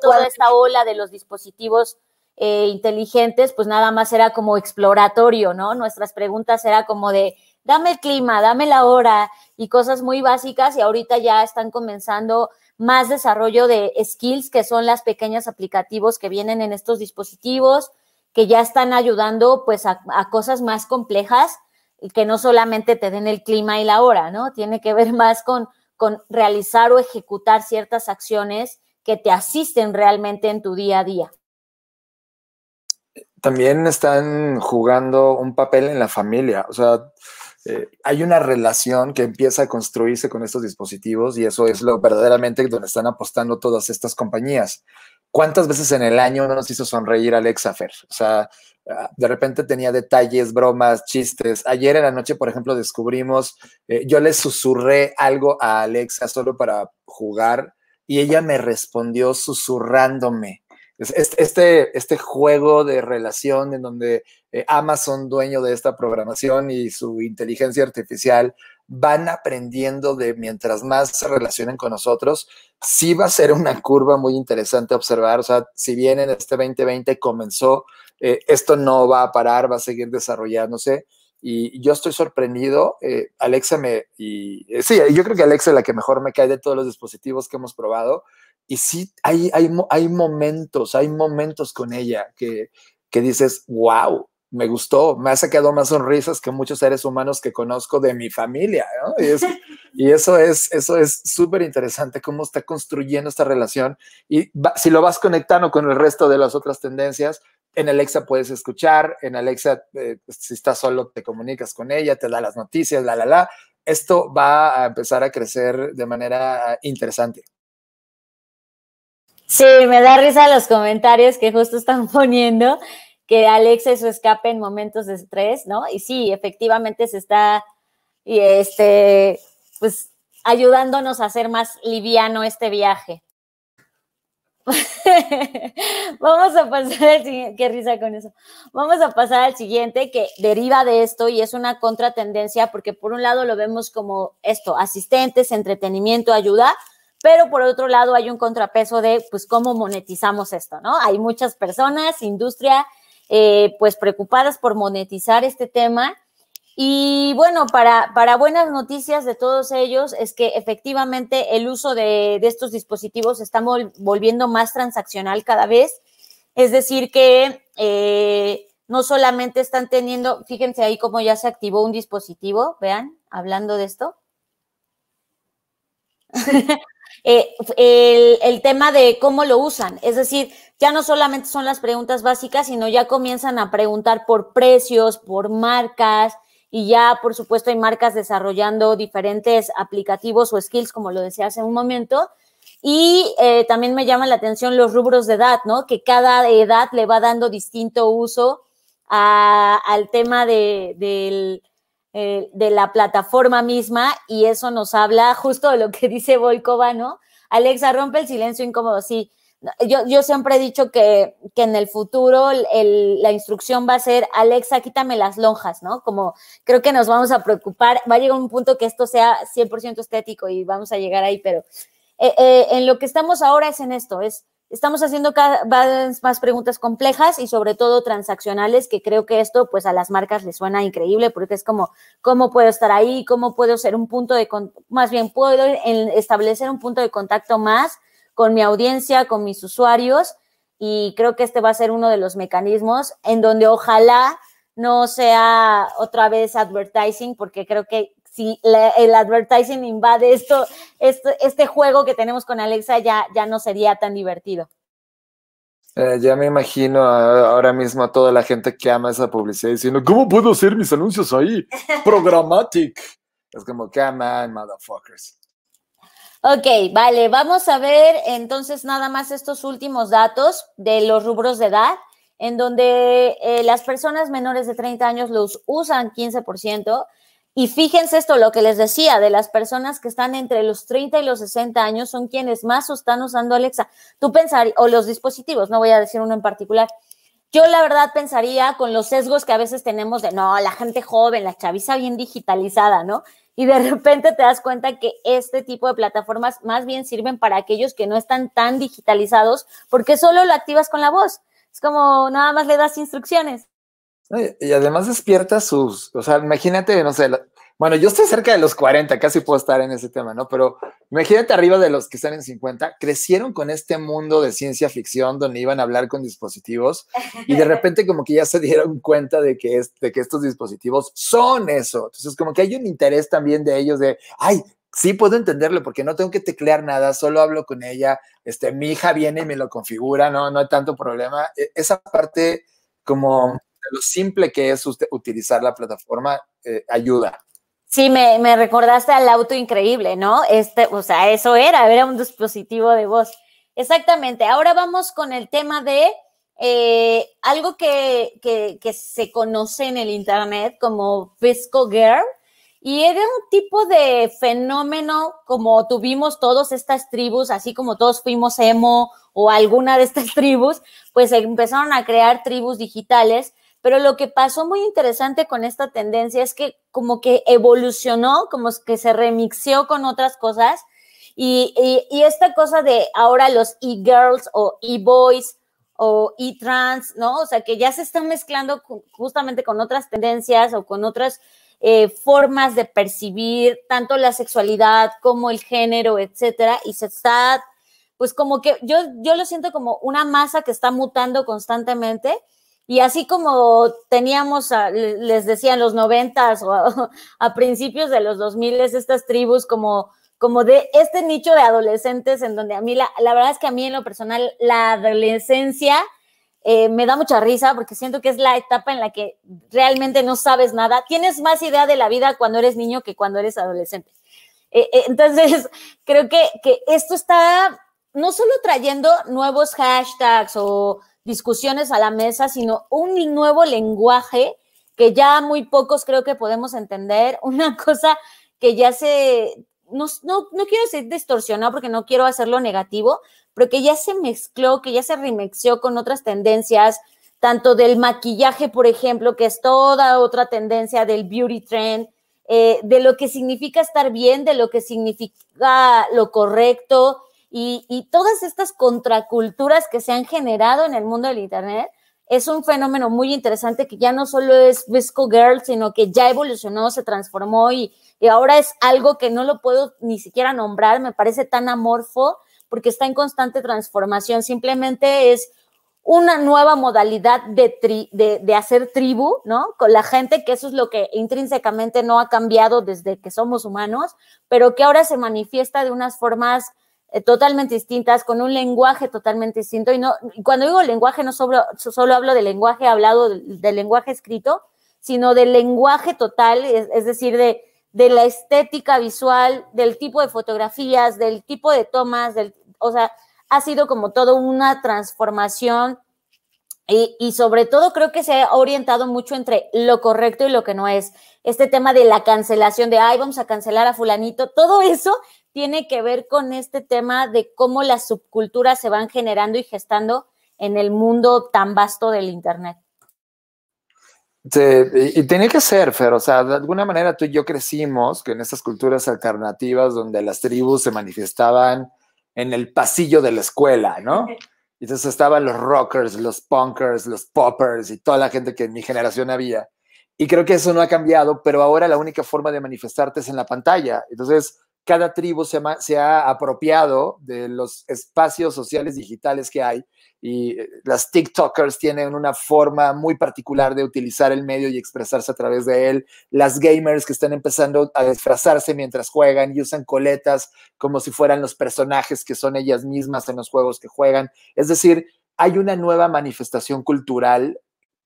toda esta ola de los dispositivos eh, inteligentes, pues nada más era como exploratorio, ¿no? Nuestras preguntas eran como de, dame el clima, dame la hora y cosas muy básicas y ahorita ya están comenzando más desarrollo de skills que son las pequeñas aplicativos que vienen en estos dispositivos que ya están ayudando pues a, cosas más complejas y que no solamente te den el clima y la hora, ¿no? Tiene que ver más con, con realizar o ejecutar ciertas acciones que te asisten realmente en tu día a día. También están jugando un papel en la familia, o sea, eh, hay una relación que empieza a construirse con estos dispositivos y eso es lo verdaderamente donde están apostando todas estas compañías. ¿Cuántas veces en el año no nos hizo sonreír Alexa Fer? O sea, ah, de repente tenía detalles, bromas, chistes. Ayer en la noche, por ejemplo, descubrimos, eh, yo le susurré algo a Alexa solo para jugar y ella me respondió susurrándome. Este, este juego de relación en donde eh, Amazon, dueño de esta programación y su inteligencia artificial, van aprendiendo de mientras más se relacionen con nosotros, sí va a ser una curva muy interesante observar. O sea, si bien en este 2020 comenzó, eh, esto no va a parar, va a seguir desarrollándose y yo estoy sorprendido. Eh, Alexa me, y eh, sí, yo creo que Alexa es la que mejor me cae de todos los dispositivos que hemos probado. Y sí, hay, hay, hay momentos, hay momentos con ella que, que dices, wow, me gustó, me ha sacado más sonrisas que muchos seres humanos que conozco de mi familia, Y, eso es eso es súper interesante, cómo está construyendo esta relación y si lo vas conectando con el resto de las otras tendencias, en Alexa puedes escuchar, en Alexa, eh, si estás solo, te comunicas con ella, te da las noticias, la, la, la. Esto va a empezar a crecer de manera ah, interesante. Sí, me da risa los comentarios que justo están poniendo, que Alexa es su escape en momentos de estrés, ¿no? Y sí, efectivamente se está, este, pues, ayudándonos a hacer más liviano este viaje. Vamos a pasar al siguiente, qué risa con eso. Vamos a pasar al siguiente que deriva de esto y es una contratendencia porque por un lado lo vemos como esto, asistentes, entretenimiento, ayuda, pero por otro lado hay un contrapeso de pues cómo monetizamos esto, ¿no? Hay muchas personas, industria, eh, pues preocupadas por monetizar este tema y bueno, para, buenas noticias de todos ellos es que efectivamente el uso de, estos dispositivos se está volviendo más transaccional cada vez. Es decir, que eh, no solamente están teniendo, fíjense ahí cómo ya se activó un dispositivo, vean, hablando de esto. Eh, el, el tema de cómo lo usan, es decir, ya no solamente son las preguntas básicas, sino ya comienzan a preguntar por precios, por marcas, y ya, por supuesto, hay marcas desarrollando diferentes aplicativos o skills, como lo decía hace un momento. Y eh, también me llaman la atención los rubros de edad, ¿no? Que cada edad le va dando distinto uso al tema eh, de, la plataforma misma y eso nos habla justo de lo que dice Volkova, ¿no? Alexa, rompe el silencio incómodo. Sí, yo, yo siempre he dicho que, que en el futuro el, la instrucción va a ser, Alexa, quítame las lonjas, ¿no? Como creo que nos vamos a preocupar, va a llegar un punto que esto sea 100% estético y vamos a llegar ahí, pero eh, eh, en lo que estamos ahora es en esto, es, estamos haciendo cada más preguntas complejas y sobre todo transaccionales, que creo que esto pues a las marcas les suena increíble porque es como, ¿cómo puedo estar ahí? ¿Cómo puedo ser un punto de, más bien, puedo establecer un punto de contacto más? con mi audiencia, con mis usuarios, y creo que este va a ser uno de los mecanismos en donde ojalá no sea otra vez advertising, porque creo que si el advertising invade esto, este, juego que tenemos con Alexa ya, ya no sería tan divertido. Eh, ya me imagino ahora mismo a toda la gente que ama esa publicidad diciendo, ¿cómo puedo hacer mis anuncios ahí? Programmatic. es como, come on, motherfuckers. Ok, vale, vamos a ver entonces nada más estos últimos datos de los rubros de edad, en donde eh, las personas menores de 30 años los usan 15%. Y fíjense esto, lo que les decía, de las personas que están entre los 30 y los 60 años son quienes más están usando Alexa. Tú pensar, o los dispositivos, no voy a decir uno en particular. Yo la verdad pensaría con los sesgos que a veces tenemos de, no, la gente joven, la chaviza bien digitalizada, ¿no? y de repente te das cuenta que este tipo de plataformas más bien sirven para aquellos que no están tan digitalizados porque solo lo activas con la voz. Es como nada más le das instrucciones. Y además despierta sus, o sea, imagínate, no sé, bueno, yo estoy cerca de los 40, casi puedo estar en ese tema, ¿no? Pero imagínate arriba de los que están en 50, crecieron con este mundo de ciencia ficción donde iban a hablar con dispositivos y de repente como que ya se dieron cuenta de que, es, que estos dispositivos son eso. Entonces como que hay un interés también de ellos de, ay, sí puedo entenderlo porque no tengo que teclear nada, solo hablo con ella, este, mi hija viene y me lo configura, no, no hay tanto problema. E-, esa parte como lo simple que es utilizar la plataforma eh, ayuda. Sí, me, me, recordaste al auto increíble, ¿no? Este, o sea, eso era, era un dispositivo de voz. Exactamente. Ahora vamos con el tema de eh, algo que, que, que, se conoce en el Internet como Fisco Girl. Y era un tipo de fenómeno como tuvimos todas estas tribus, así como todos fuimos emo o alguna de estas tribus, pues empezaron a crear tribus digitales pero lo que pasó muy interesante con esta tendencia es que como que evolucionó, como que se remixió con otras cosas. Y, y, esta cosa de ahora los e-girls o e-boys o e-trans, ¿no? O sea, que ya se están mezclando justamente con otras tendencias o con otras eh, formas de percibir tanto la sexualidad como el género, etcétera, y se está, pues como que yo, yo lo siento como una masa que está mutando constantemente y así como teníamos, les decía, en los noventas o a, principios de los 2000, estas tribus como, como de este nicho de adolescentes en donde a mí, la, la verdad es que a mí en lo personal, la adolescencia eh, me da mucha risa porque siento que es la etapa en la que realmente no sabes nada. Tienes más idea de la vida cuando eres niño que cuando eres adolescente. Eh, eh, entonces, creo que esto está no solo trayendo nuevos hashtags o discusiones a la mesa, sino un nuevo lenguaje que ya muy pocos creo que podemos entender, una cosa que ya se, no, no, quiero decir distorsionado porque no quiero hacerlo negativo, pero que ya se mezcló, que ya se remexió con otras tendencias, tanto del maquillaje, por ejemplo, que es toda otra tendencia del beauty trend, eh, de lo que significa estar bien, de lo que significa lo correcto, y, todas estas contraculturas que se han generado en el mundo del Internet, es un fenómeno muy interesante que ya no solo es Visco Girl, sino que ya evolucionó, se transformó y, ahora es algo que no lo puedo ni siquiera nombrar, me parece tan amorfo porque está en constante transformación, simplemente es una nueva modalidad de, de, de hacer tribu, ¿no? Con la gente, que eso es lo que intrínsecamente no ha cambiado desde que somos humanos, pero que ahora se manifiesta de unas formas eh, totalmente distintas, con un lenguaje totalmente distinto. Y no, cuando digo lenguaje, no solo, hablo del lenguaje hablado, del, lenguaje escrito, sino del lenguaje total, es, decir, de, de, la estética visual, del tipo de fotografías, del tipo de tomas, del, o sea, ha sido como toda una transformación y, sobre todo creo que se ha orientado mucho entre lo correcto y lo que no es. Este tema de la cancelación, de, ay, vamos a cancelar a fulanito, todo eso tiene que ver con este tema de cómo las subculturas se van generando y gestando en el mundo tan vasto del Internet. Sí, y tenía que ser, Fer, o sea, de alguna manera tú y yo crecimos que en estas culturas alternativas donde las tribus se manifestaban en el pasillo de la escuela, ¿no? entonces estaban los rockers, los punkers, los poppers y toda la gente que en mi generación había. Y creo que eso no ha cambiado, pero ahora la única forma de manifestarte es en la pantalla. Entonces, cada tribu se, ha apropiado de los espacios sociales digitales que hay y eh, las TikTokers tienen una forma muy particular de utilizar el medio y expresarse a través de él. Las gamers que están empezando a disfrazarse mientras juegan y usan coletas como si fueran los personajes que son ellas mismas en los juegos que juegan. Es decir, hay una nueva manifestación cultural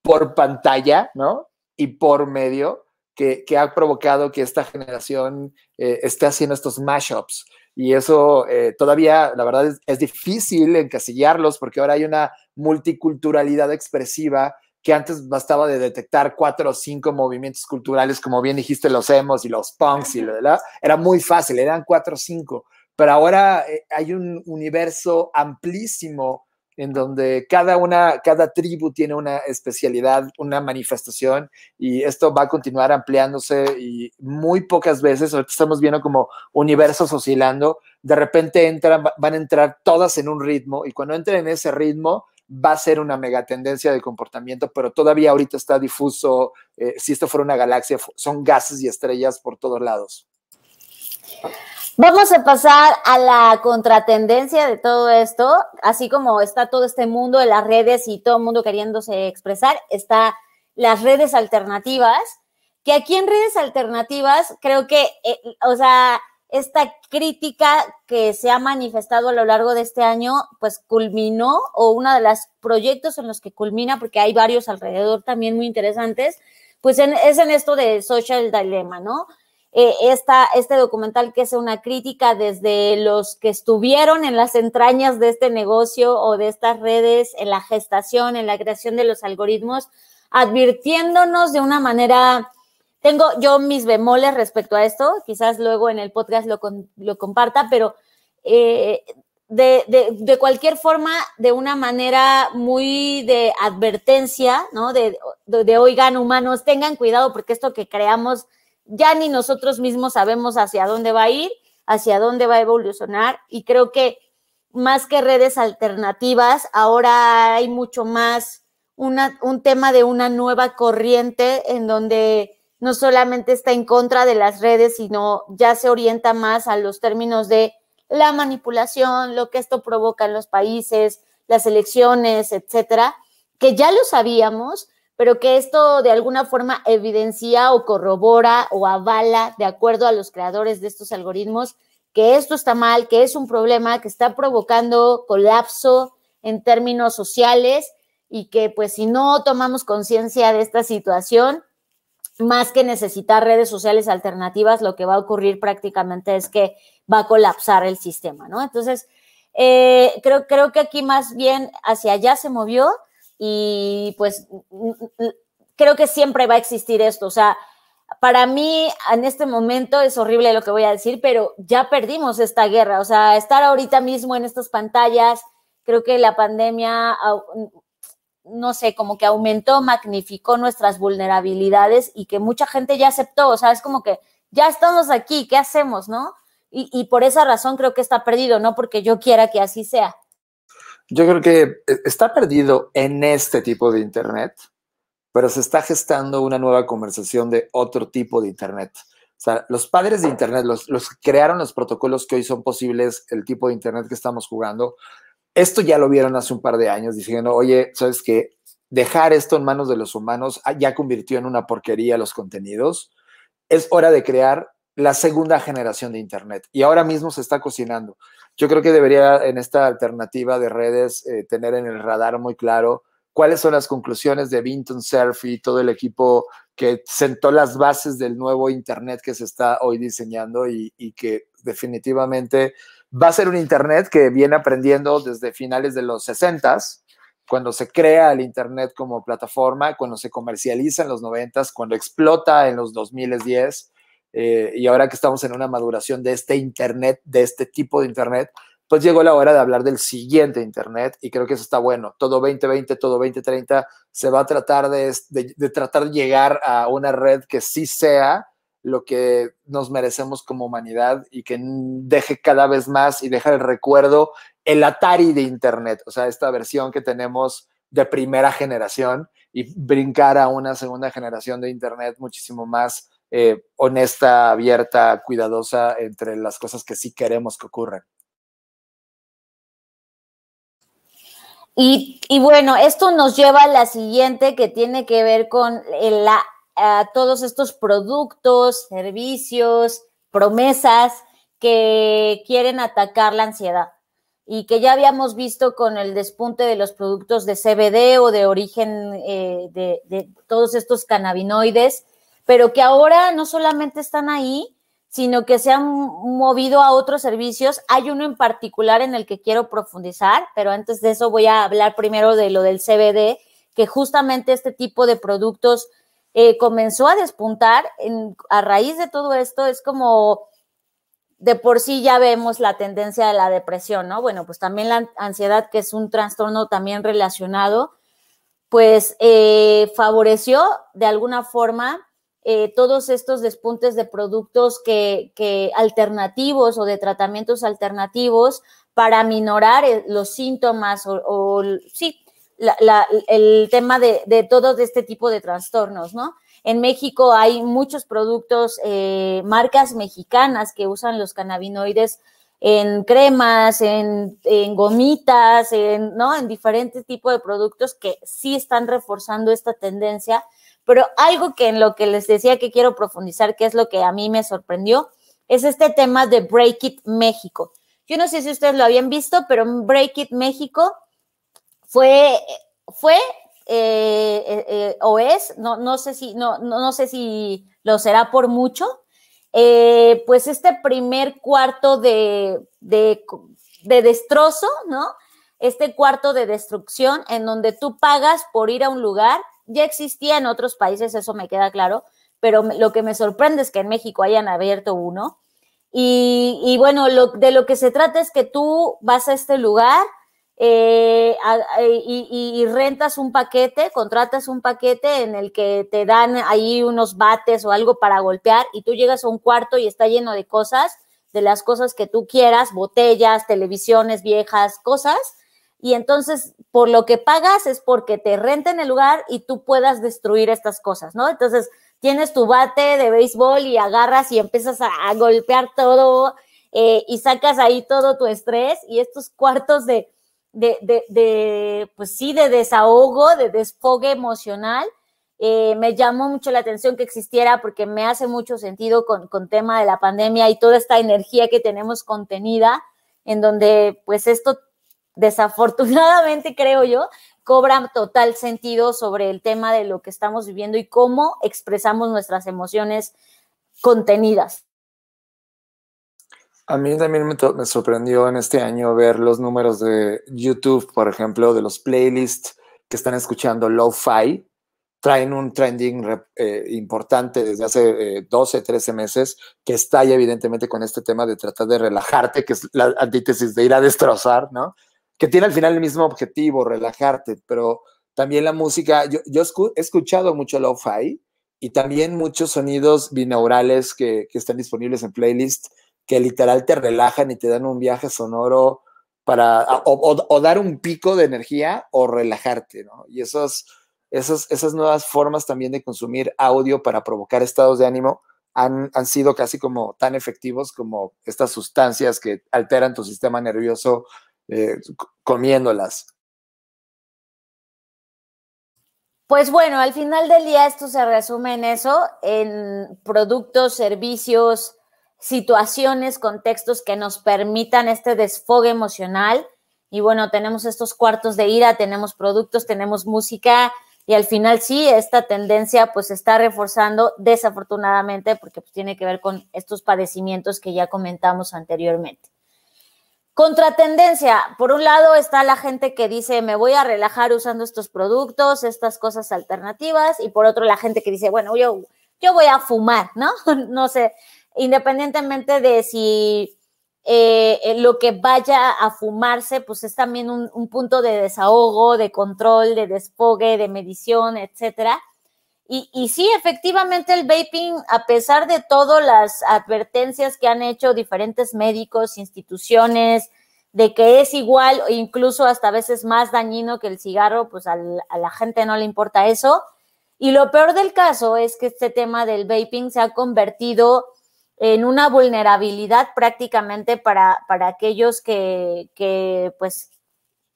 por pantalla, ¿no? Y por medio que, ha provocado que esta generación eh, esté haciendo estos mashups. Y eso eh, todavía, la verdad, es, difícil encasillarlos porque ahora hay una multiculturalidad expresiva que antes bastaba de detectar cuatro o cinco movimientos culturales, como bien dijiste, los emos y los punks, y lo de la era muy fácil, eran cuatro o cinco, pero ahora eh, hay un universo amplísimo en donde cada una, cada tribu tiene una especialidad, una manifestación, y esto va a continuar ampliándose y muy pocas veces, ahorita estamos viendo como universos oscilando, de repente entran, van a entrar todas en un ritmo, y cuando entren en ese ritmo, va a ser una megatendencia de comportamiento, pero todavía ahorita está difuso, eh, si esto fuera una galaxia, son gases y estrellas por todos lados. Vamos a pasar a la contratendencia de todo esto, así como está todo este mundo de las redes y todo el mundo queriéndose expresar, está las redes alternativas, que aquí en redes alternativas creo que, eh, o sea, esta crítica que se ha manifestado a lo largo de este año, pues culminó, o uno de los proyectos en los que culmina, porque hay varios alrededor también muy interesantes, pues es en esto de Social Dilemma, ¿no? Eh, esta, este documental que es una crítica desde los que estuvieron en las entrañas de este negocio o de estas redes, en la gestación, en la creación de los algoritmos, advirtiéndonos de una manera... Tengo yo mis bemoles respecto a esto, quizás luego en el podcast lo, lo comparta, pero eh, de, de, de, cualquier forma, de una manera muy de advertencia, ¿no? De, de, oigan, humanos, tengan cuidado porque esto que creamos ya ni nosotros mismos sabemos hacia dónde va a ir, hacia dónde va a evolucionar y creo que más que redes alternativas, ahora hay mucho más un tema de una nueva corriente en donde no solamente está en contra de las redes, sino ya se orienta más a los términos de la manipulación, lo que esto provoca en los países, las elecciones, etcétera, que ya lo sabíamos, pero que esto de alguna forma evidencia o corrobora o avala, de acuerdo a los creadores de estos algoritmos, que esto está mal, que es un problema que está provocando colapso en términos sociales y que pues si no tomamos conciencia de esta situación, más que necesitar redes sociales alternativas, lo que va a ocurrir prácticamente es que va a colapsar el sistema, ¿no? Entonces, eh, creo, creo que aquí más bien hacia allá se movió y pues creo que siempre va a existir esto. O sea, para mí en este momento es horrible lo que voy a decir, pero ya perdimos esta guerra. O sea, estar ahorita mismo en estas pantallas, creo que la pandemia, no sé, como que aumentó, magnificó nuestras vulnerabilidades y que mucha gente ya aceptó. O sea, es como que ya estamos aquí, ¿qué hacemos, no? Y, y por esa razón creo que está perdido, no porque yo quiera que así sea. Yo creo que eh, está perdido en este tipo de Internet, pero se está gestando una nueva conversación de otro tipo de Internet. O sea, los padres de Internet, los, que crearon los protocolos que hoy son posibles, el tipo de Internet que estamos jugando, esto ya lo vieron hace un par de años diciendo, oye, ¿sabes qué? Dejar esto en manos de los humanos ah, ya convirtió en una porquería los contenidos. Es hora de crear la segunda generación de Internet y ahora mismo se está cocinando. Yo creo que debería en esta alternativa de redes eh, tener en el radar muy claro cuáles son las conclusiones de Vinton Surf y todo el equipo que sentó las bases del nuevo Internet que se está hoy diseñando y, que definitivamente va a ser un Internet que viene aprendiendo desde finales de los 60 cuando se crea el Internet como plataforma, cuando se comercializa en los 90 cuando explota en los 2010 eh, y ahora que estamos en una maduración de este Internet, de este tipo de Internet, pues llegó la hora de hablar del siguiente Internet y creo que eso está bueno. Todo 2020, todo 2030 se va a tratar de, tratar llegar a una red que sí sea lo que nos merecemos como humanidad y que deje cada vez más y deje el recuerdo el Atari de Internet, o sea, esta versión que tenemos de primera generación y brincar a una segunda generación de Internet muchísimo más eh, honesta, abierta, cuidadosa entre las cosas que sí queremos que ocurran. Y, bueno, esto nos lleva a la siguiente que tiene que ver con eh, todos estos productos, servicios, promesas que quieren atacar la ansiedad y que ya habíamos visto con el despunte de los productos de CBD o de origen eh, de, de, todos estos cannabinoides pero que ahora no solamente están ahí, sino que se han movido a otros servicios. Hay uno en particular en el que quiero profundizar, pero antes de eso voy a hablar primero de lo del CBD, que justamente este tipo de productos eh, comenzó a despuntar a raíz de todo esto. Es como de por sí ya vemos la tendencia de la depresión, ¿no? Bueno, pues también la ansiedad, que es un trastorno también relacionado, pues eh, favoreció de alguna forma eh, todos estos despuntes de productos que, alternativos o de tratamientos alternativos para minorar eh, los síntomas o, sí, el tema de, todo este tipo de trastornos, ¿no? En México hay muchos productos, eh, marcas mexicanas que usan los cannabinoides en cremas, en, gomitas, ¿no? en diferentes tipos de productos que sí están reforzando esta tendencia pero algo que en lo que les decía que quiero profundizar, que es lo que a mí me sorprendió, es este tema de Break It México. Yo no sé si ustedes lo habían visto, pero Break It México fue, fue eh, eh, eh, o es, no, no, sé si, no, no, sé si lo será por mucho, pues este primer cuarto de, de destrozo, ¿no? Este cuarto de destrucción en donde tú pagas por ir a un lugar ya existía en otros países, eso me queda claro, pero lo que me sorprende es que en México hayan abierto uno. Y, bueno, lo, de lo que se trata es que tú vas a este lugar eh, y, y, rentas un paquete, contratas un paquete en el que te dan ahí unos bates o algo para golpear y tú llegas a un cuarto y está lleno de cosas, de las cosas que tú quieras, botellas, televisiones viejas, cosas y entonces por lo que pagas es porque te renten el lugar y tú puedas destruir estas cosas, ¿no? Entonces tienes tu bate de béisbol y agarras y empiezas a, golpear todo eh, y sacas ahí todo tu estrés y estos cuartos de, de, pues sí, de desahogo, de desfogue emocional. Eh, me llamó mucho la atención que existiera porque me hace mucho sentido con, con tema de la pandemia y toda esta energía que tenemos contenida, en donde pues esto desafortunadamente creo yo, cobra total sentido sobre el tema de lo que estamos viviendo y cómo expresamos nuestras emociones contenidas. A mí también me, sorprendió en este año ver los números de YouTube, por ejemplo, de los playlists que están escuchando lo-fi. Traen un trending eh, importante desde hace 12, eh, 13 meses, que ahí evidentemente con este tema de tratar de relajarte, que es la antítesis de ir a destrozar, ¿no? que tiene al final el mismo objetivo, relajarte, pero también la música, yo, he escuchado mucho lo-fi y también muchos sonidos binaurales que, están disponibles en playlist que literal te relajan y te dan un viaje sonoro para o, dar un pico de energía o relajarte, Y esos, esas nuevas formas también de consumir audio para provocar estados de ánimo han, han sido casi como tan efectivos como estas sustancias que alteran tu sistema nervioso eh, comiéndolas. Pues bueno, al final del día esto se resume en eso, en productos, servicios, situaciones, contextos que nos permitan este desfogue emocional. Y bueno, tenemos estos cuartos de ira, tenemos productos, tenemos música y al final sí, esta tendencia pues se está reforzando desafortunadamente porque pues, tiene que ver con estos padecimientos que ya comentamos anteriormente. Contratendencia, por un lado está la gente que dice, me voy a relajar usando estos productos, estas cosas alternativas, y por otro la gente que dice, bueno, yo, yo voy a fumar, ¿no? no sé, independientemente de si eh, eh, lo que vaya a fumarse, pues es también un, punto de desahogo, de control, de desfogue, de medición, etcétera. Y, sí, efectivamente el vaping, a pesar de todas las advertencias que han hecho diferentes médicos, instituciones, de que es igual o incluso hasta a veces más dañino que el cigarro, pues a la gente no le importa eso. Y lo peor del caso es que este tema del vaping se ha convertido en una vulnerabilidad prácticamente para, aquellos que, que pues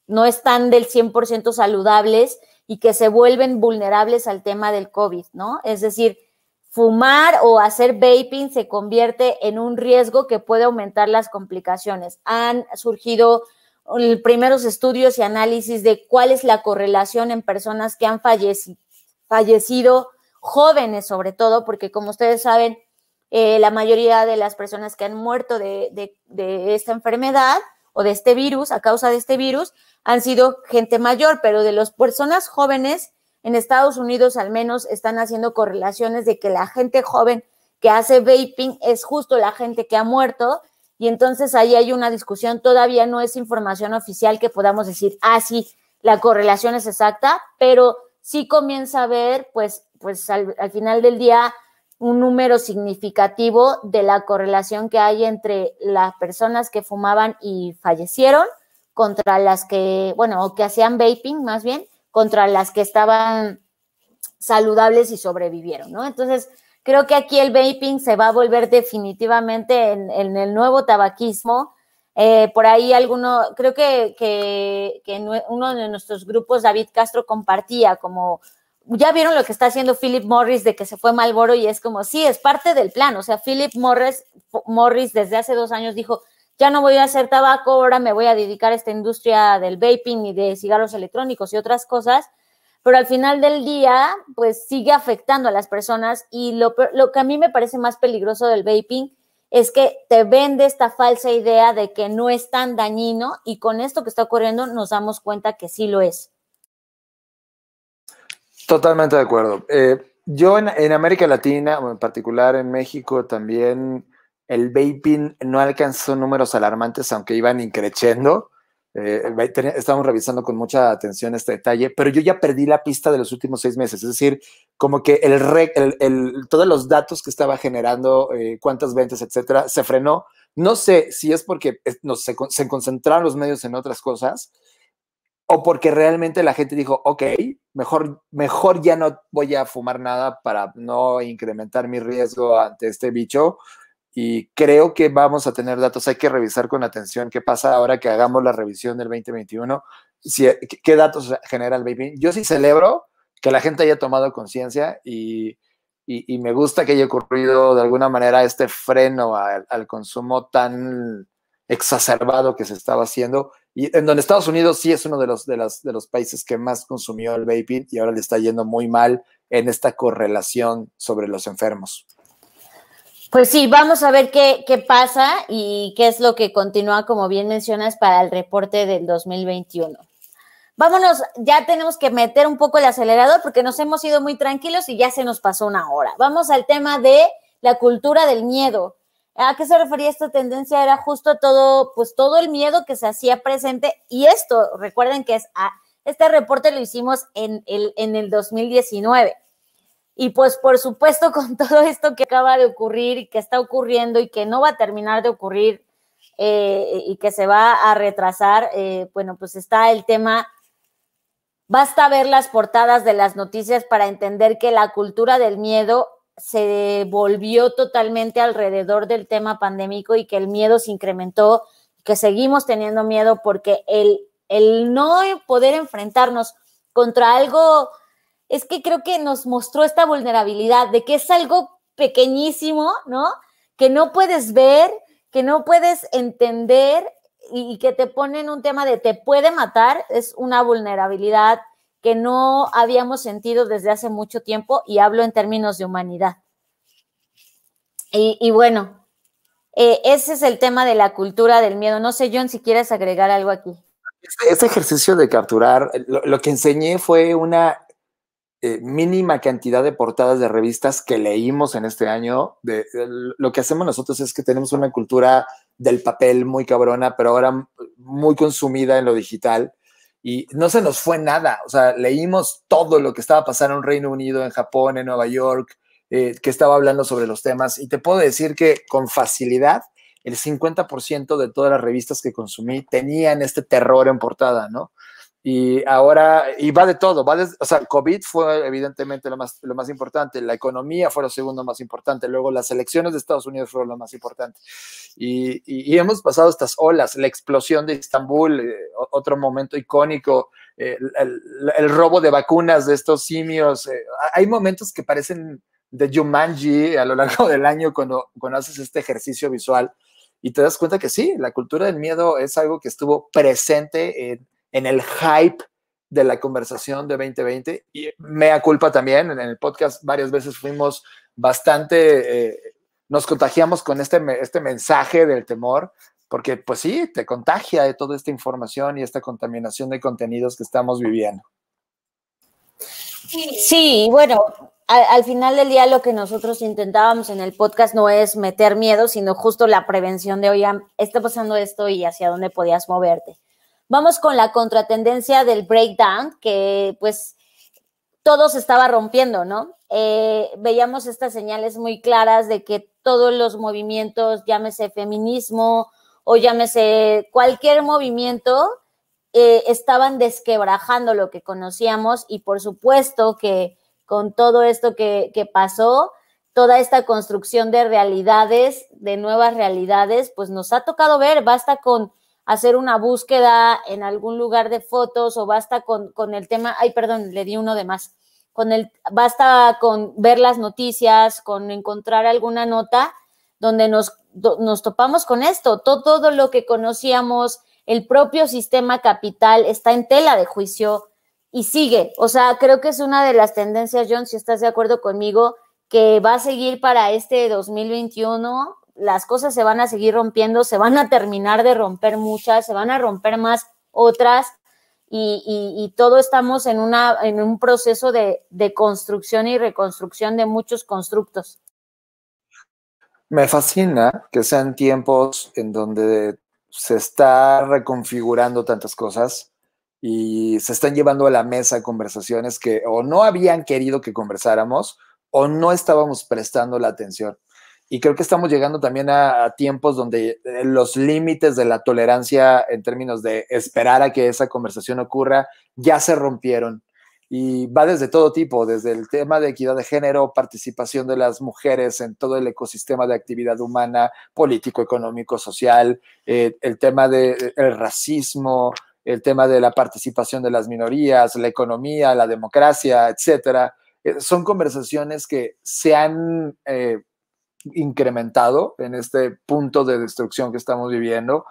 no están del 100% saludables y que se vuelven vulnerables al tema del COVID, ¿no? Es decir, fumar o hacer vaping se convierte en un riesgo que puede aumentar las complicaciones. Han surgido primeros estudios y análisis de cuál es la correlación en personas que han fallecido, jóvenes sobre todo, porque como ustedes saben, eh, la mayoría de las personas que han muerto de esta enfermedad o de este virus, a causa de este virus, han sido gente mayor, pero de las personas jóvenes en Estados Unidos al menos están haciendo correlaciones de que la gente joven que hace vaping es justo la gente que ha muerto y entonces ahí hay una discusión, todavía no es información oficial que podamos decir, ah, sí, la correlación es exacta, pero sí comienza a ver, pues, pues al final del día, un número significativo de la correlación que hay entre las personas que fumaban y fallecieron contra las que, bueno, o que hacían vaping más bien, contra las que estaban saludables y sobrevivieron, ¿no? Entonces, creo que aquí el vaping se va a volver definitivamente en, el nuevo tabaquismo. Eh, por ahí alguno, creo que, uno de nuestros grupos, David Castro, compartía como ya vieron lo que está haciendo Philip Morris de que se fue Malboro y es como, sí, es parte del plan. O sea, Philip Morris, Morris desde hace dos años dijo, ya no voy a hacer tabaco, ahora me voy a dedicar a esta industria del vaping y de cigarros electrónicos y otras cosas. Pero al final del día, pues sigue afectando a las personas y lo, lo que a mí me parece más peligroso del vaping es que te vende esta falsa idea de que no es tan dañino y con esto que está ocurriendo nos damos cuenta que sí lo es. Totalmente de acuerdo. Eh, yo en, América Latina, en particular en México, también el vaping no alcanzó números alarmantes, aunque iban increciendo. Eh, estamos revisando con mucha atención este detalle, pero yo ya perdí la pista de los últimos seis meses, es decir, como que el, todos los datos que estaba generando, eh, cuántas ventas, etcétera, se frenó. No sé si es porque no, se concentraron los medios en otras cosas o porque realmente la gente dijo, ok, mejor, mejor ya no voy a fumar nada para no incrementar mi riesgo ante este bicho. Y creo que vamos a tener datos. Hay que revisar con atención qué pasa ahora que hagamos la revisión del 2021, si, qué datos genera el vaping Yo sí celebro que la gente haya tomado conciencia y, me gusta que haya ocurrido de alguna manera este freno al consumo tan exacerbado que se estaba haciendo y en donde Estados Unidos sí es uno de los, de, los países que más consumió el vaping y ahora le está yendo muy mal en esta correlación sobre los enfermos. Pues sí, vamos a ver qué, qué pasa y qué es lo que continúa, como bien mencionas, para el reporte del 2021. Vámonos, ya tenemos que meter un poco el acelerador porque nos hemos ido muy tranquilos y ya se nos pasó una hora. Vamos al tema de la cultura del miedo. ¿A qué se refería esta tendencia? Era justo todo, pues todo el miedo que se hacía presente. Y esto, recuerden que es ah, este reporte lo hicimos en el, en el 2019. Y pues por supuesto con todo esto que acaba de ocurrir y que está ocurriendo y que no va a terminar de ocurrir eh, y que se va a retrasar, eh, bueno, pues está el tema Basta ver las portadas de las noticias para entender que la cultura del miedo se volvió totalmente alrededor del tema pandémico y que el miedo se incrementó, que seguimos teniendo miedo porque el, no poder enfrentarnos contra algo, es que creo que nos mostró esta vulnerabilidad de que es algo pequeñísimo, ¿no? Que no puedes ver, que no puedes entender y, que te ponen un tema de te puede matar, es una vulnerabilidad que no habíamos sentido desde hace mucho tiempo y hablo en términos de humanidad. Y, bueno, eh, ese es el tema de la cultura del miedo. No sé, John, si quieres agregar algo aquí. Este, este ejercicio de capturar, lo, que enseñé fue una eh, mínima cantidad de portadas de revistas que leímos en este año. de, lo que hacemos nosotros es que tenemos una cultura del papel muy cabrona, pero ahora muy consumida en lo digital y no se nos fue nada. O sea, leímos todo lo que estaba pasando en Reino Unido, en Japón, en Nueva York, eh, que estaba hablando sobre los temas. Y te puedo decir que con facilidad el 50% de todas las revistas que consumí tenían este terror en portada, ¿no? Y ahora, y va de todo, va o sea, COVID fue evidentemente lo más, lo más importante, la economía fue lo segundo más importante, luego las elecciones de Estados Unidos fueron lo más importante. Y, y, hemos pasado estas olas, la explosión de Estambul, eh, otro momento icónico, eh, el, robo de vacunas de estos simios. Eh, hay momentos que parecen de Jumanji a lo largo del año cuando, cuando haces este ejercicio visual y te das cuenta que sí, la cultura del miedo es algo que estuvo presente en en el hype de la conversación de 2020. Y mea culpa también, en el podcast varias veces fuimos bastante, eh, nos contagiamos con este, este mensaje del temor, porque pues sí, te contagia de eh, toda esta información y esta contaminación de contenidos que estamos viviendo. Sí, bueno, al, final del día lo que nosotros intentábamos en el podcast no es meter miedo, sino justo la prevención de, oye, está pasando esto y hacia dónde podías moverte. Vamos con la contratendencia del breakdown, que pues todo se estaba rompiendo, ¿no? Eh, veíamos estas señales muy claras de que todos los movimientos, llámese feminismo o llámese cualquier movimiento, eh, estaban desquebrajando lo que conocíamos y por supuesto que con todo esto que pasó, toda esta construcción de realidades, de nuevas realidades, pues nos ha tocado ver, basta con hacer una búsqueda en algún lugar de fotos o basta con, el tema, ay, perdón, le di uno de más, con el, basta con ver las noticias, con encontrar alguna nota donde nos, nos topamos con esto, todo, todo lo que conocíamos, el propio sistema capital está en tela de juicio y sigue, o sea, creo que es una de las tendencias, John, si estás de acuerdo conmigo, que va a seguir para este 2021 las cosas se van a seguir rompiendo, se van a terminar de romper muchas, se van a romper más otras y, todo estamos en, en un proceso de, de construcción y reconstrucción de muchos constructos. Me fascina que sean tiempos en donde se está reconfigurando tantas cosas y se están llevando a la mesa conversaciones que o no habían querido que conversáramos o no estábamos prestando la atención y creo que estamos llegando también a, tiempos donde eh, los límites de la tolerancia en términos de esperar a que esa conversación ocurra ya se rompieron. Y va desde todo tipo, desde el tema de equidad de género, participación de las mujeres en todo el ecosistema de actividad humana, político, económico, social, eh, el tema del eh, racismo, el tema de la participación de las minorías, la economía, la democracia, etcétera. son conversaciones que se han incrementado en este punto de destrucción que estamos viviendo.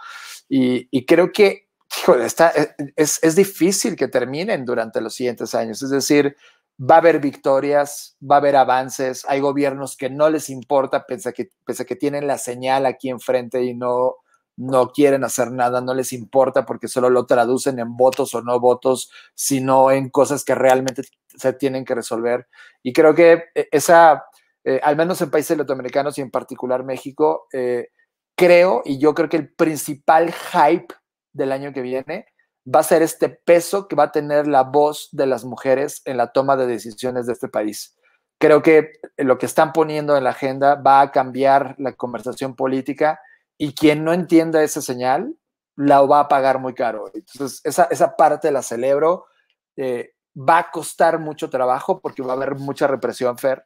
Y, creo que eh, es, difícil que terminen durante los siguientes años. Es decir, va a haber victorias, va a haber avances, hay gobiernos que no les importa, pese a que, pese que tienen la señal aquí enfrente y no, no quieren hacer nada, no les importa porque solo lo traducen en votos o no votos, sino en cosas que realmente se tienen que resolver. Y creo que eh, esa eh, al menos en países latinoamericanos y en particular México, eh, creo y yo creo que el principal hype del año que viene va a ser este peso que va a tener la voz de las mujeres en la toma de decisiones de este país. Creo que lo que están poniendo en la agenda va a cambiar la conversación política y quien no entienda esa señal la va a pagar muy caro. Entonces, esa, parte la celebro. Eh, va a costar mucho trabajo porque va a haber mucha represión, Fer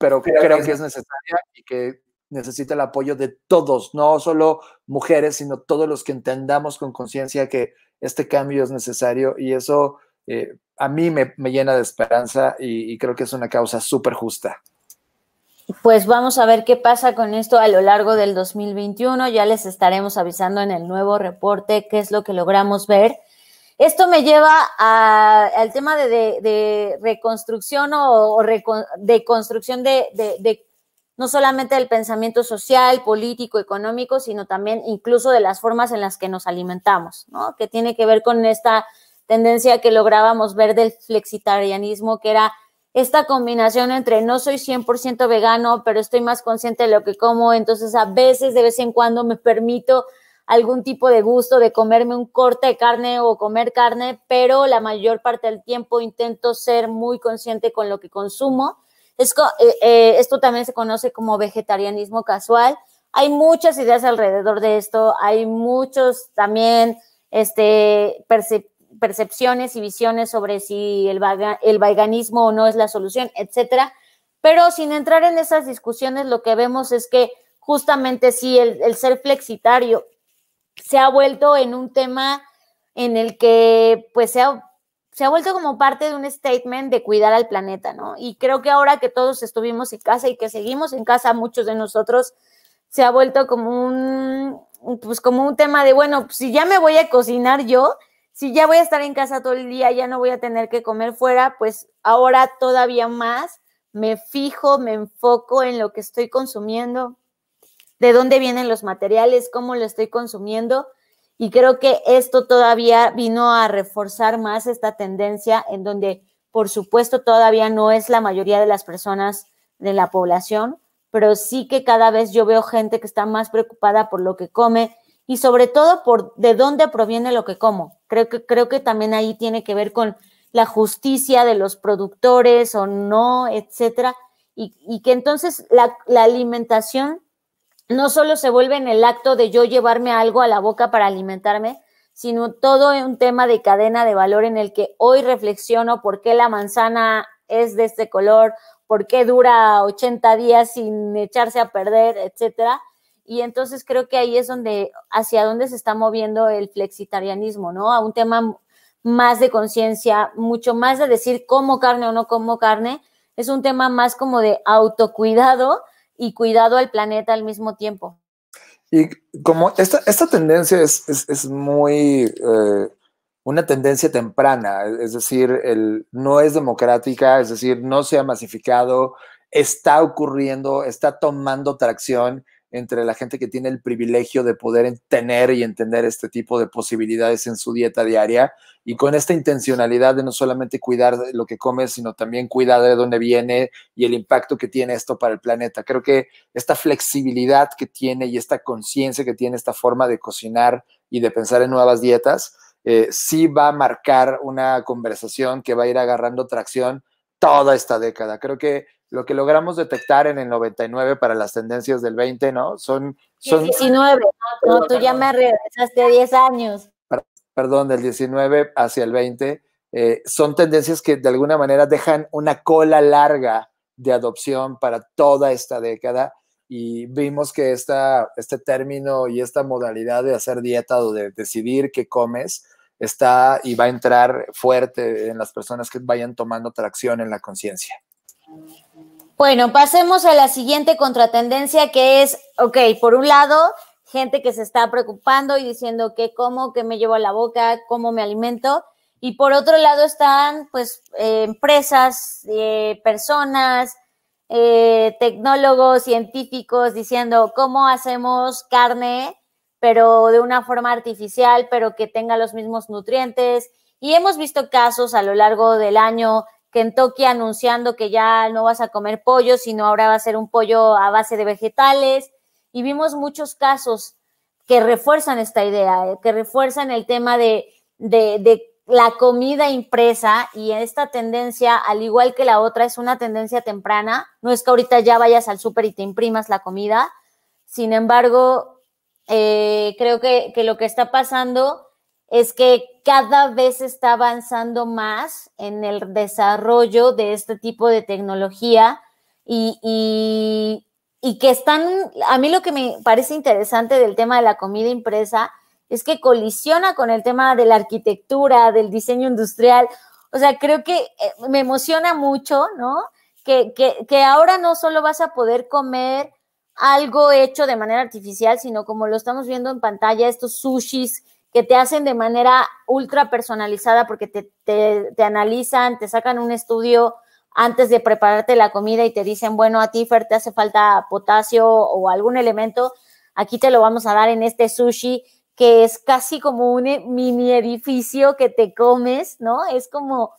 pero creo, que, es necesaria y que necesita el apoyo de todos, no solo mujeres, sino todos los que entendamos con conciencia que este cambio es necesario y eso eh, a mí me, llena de esperanza y, y creo que es una causa súper justa. Pues vamos a ver qué pasa con esto a lo largo del 2021. Ya les estaremos avisando en el nuevo reporte qué es lo que logramos ver esto me lleva al tema de, reconstrucción o, de construcción de, no solamente del pensamiento social, político, económico, sino también incluso de las formas en las que nos alimentamos, ¿no? Que tiene que ver con esta tendencia que lográbamos ver del flexitarianismo, que era esta combinación entre no soy 100% vegano, pero estoy más consciente de lo que como, entonces a veces, de vez en cuando, me permito algún tipo de gusto de comerme un corte de carne o comer carne, pero la mayor parte del tiempo intento ser muy consciente con lo que consumo. Eh, eh, esto, también se conoce como vegetarianismo casual. Hay muchas ideas alrededor de esto, hay muchos también este, percepciones y visiones sobre si el, el veganismo o no es la solución, etcétera. Pero sin entrar en esas discusiones, lo que vemos es que justamente si el, el ser flexitario se ha vuelto en un tema en el que pues se ha, se ha vuelto como parte de un statement de cuidar al planeta, ¿no? Y creo que ahora que todos estuvimos en casa y que seguimos en casa, muchos de nosotros, se ha vuelto como un, pues como un tema de, bueno, si ya me voy a cocinar yo, si ya voy a estar en casa todo el día, ya no voy a tener que comer fuera, pues ahora todavía más me fijo, me enfoco en lo que estoy consumiendo, de dónde vienen los materiales, cómo lo estoy consumiendo. Y creo que esto todavía vino a reforzar más esta tendencia en donde, por supuesto, todavía no es la mayoría de las personas de la población, pero sí que cada vez yo veo gente que está más preocupada por lo que come y sobre todo por de dónde proviene lo que como. Creo que, creo que también ahí tiene que ver con la justicia de los productores o no, etcétera, y, que entonces la, la alimentación no solo se vuelve en el acto de yo llevarme algo a la boca para alimentarme, sino todo un tema de cadena de valor en el que hoy reflexiono por qué la manzana es de este color, por qué dura 80 días sin echarse a perder, etcétera. Y entonces creo que ahí es donde, hacia dónde se está moviendo el flexitarianismo, ¿no? A un tema más de conciencia, mucho más de decir como carne o no como carne, es un tema más como de autocuidado y cuidado al planeta al mismo tiempo. Y como esta, esta tendencia es, muy eh, una tendencia temprana, es decir, el, no es democrática, es decir, no se ha masificado, está ocurriendo, está tomando tracción entre la gente que tiene el privilegio de poder tener y entender este tipo de posibilidades en su dieta diaria y con esta intencionalidad de no solamente cuidar lo que comes, sino también cuidar de dónde viene y el impacto que tiene esto para el planeta. Creo que esta flexibilidad que tiene y esta conciencia que tiene esta forma de cocinar y de pensar en nuevas dietas, eh, sí va a marcar una conversación que va a ir agarrando tracción toda esta década. Creo que lo que logramos detectar en el 99 para las tendencias del 20, ¿no? Son... son 19, no, tú ya me regresaste 10 años. Perdón, del 19 hacia el 20, eh, son tendencias que de alguna manera dejan una cola larga de adopción para toda esta década y vimos que esta, este término y esta modalidad de hacer dieta o de decidir qué comes está y va a entrar fuerte en las personas que vayan tomando tracción en la conciencia. Bueno, pasemos a la siguiente contratendencia que es, ok, por un lado, gente que se está preocupando y diciendo que cómo que me llevo a la boca, cómo me alimento. Y por otro lado están, pues, eh, empresas, eh, personas, eh, tecnólogos, científicos diciendo cómo hacemos carne, pero de una forma artificial, pero que tenga los mismos nutrientes. Y hemos visto casos a lo largo del año Kentucky anunciando que ya no vas a comer pollo, sino ahora va a ser un pollo a base de vegetales. Y vimos muchos casos que refuerzan esta idea, eh, que refuerzan el tema de, de, la comida impresa y esta tendencia, al igual que la otra, es una tendencia temprana. No es que ahorita ya vayas al súper y te imprimas la comida. Sin embargo, eh, creo que, que lo que está pasando es que cada vez está avanzando más en el desarrollo de este tipo de tecnología y, que están, a mí lo que me parece interesante del tema de la comida impresa es que colisiona con el tema de la arquitectura, del diseño industrial. O sea, creo que eh, me emociona mucho, ¿no? que ahora no solo vas a poder comer algo hecho de manera artificial, sino como lo estamos viendo en pantalla, estos sushis que te hacen de manera ultra personalizada porque te, analizan, te sacan un estudio antes de prepararte la comida y te dicen, bueno, a ti, Fer, te hace falta potasio o algún elemento, aquí te lo vamos a dar en este sushi, que es casi como un eh, mini edificio que te comes, ¿no? Es como,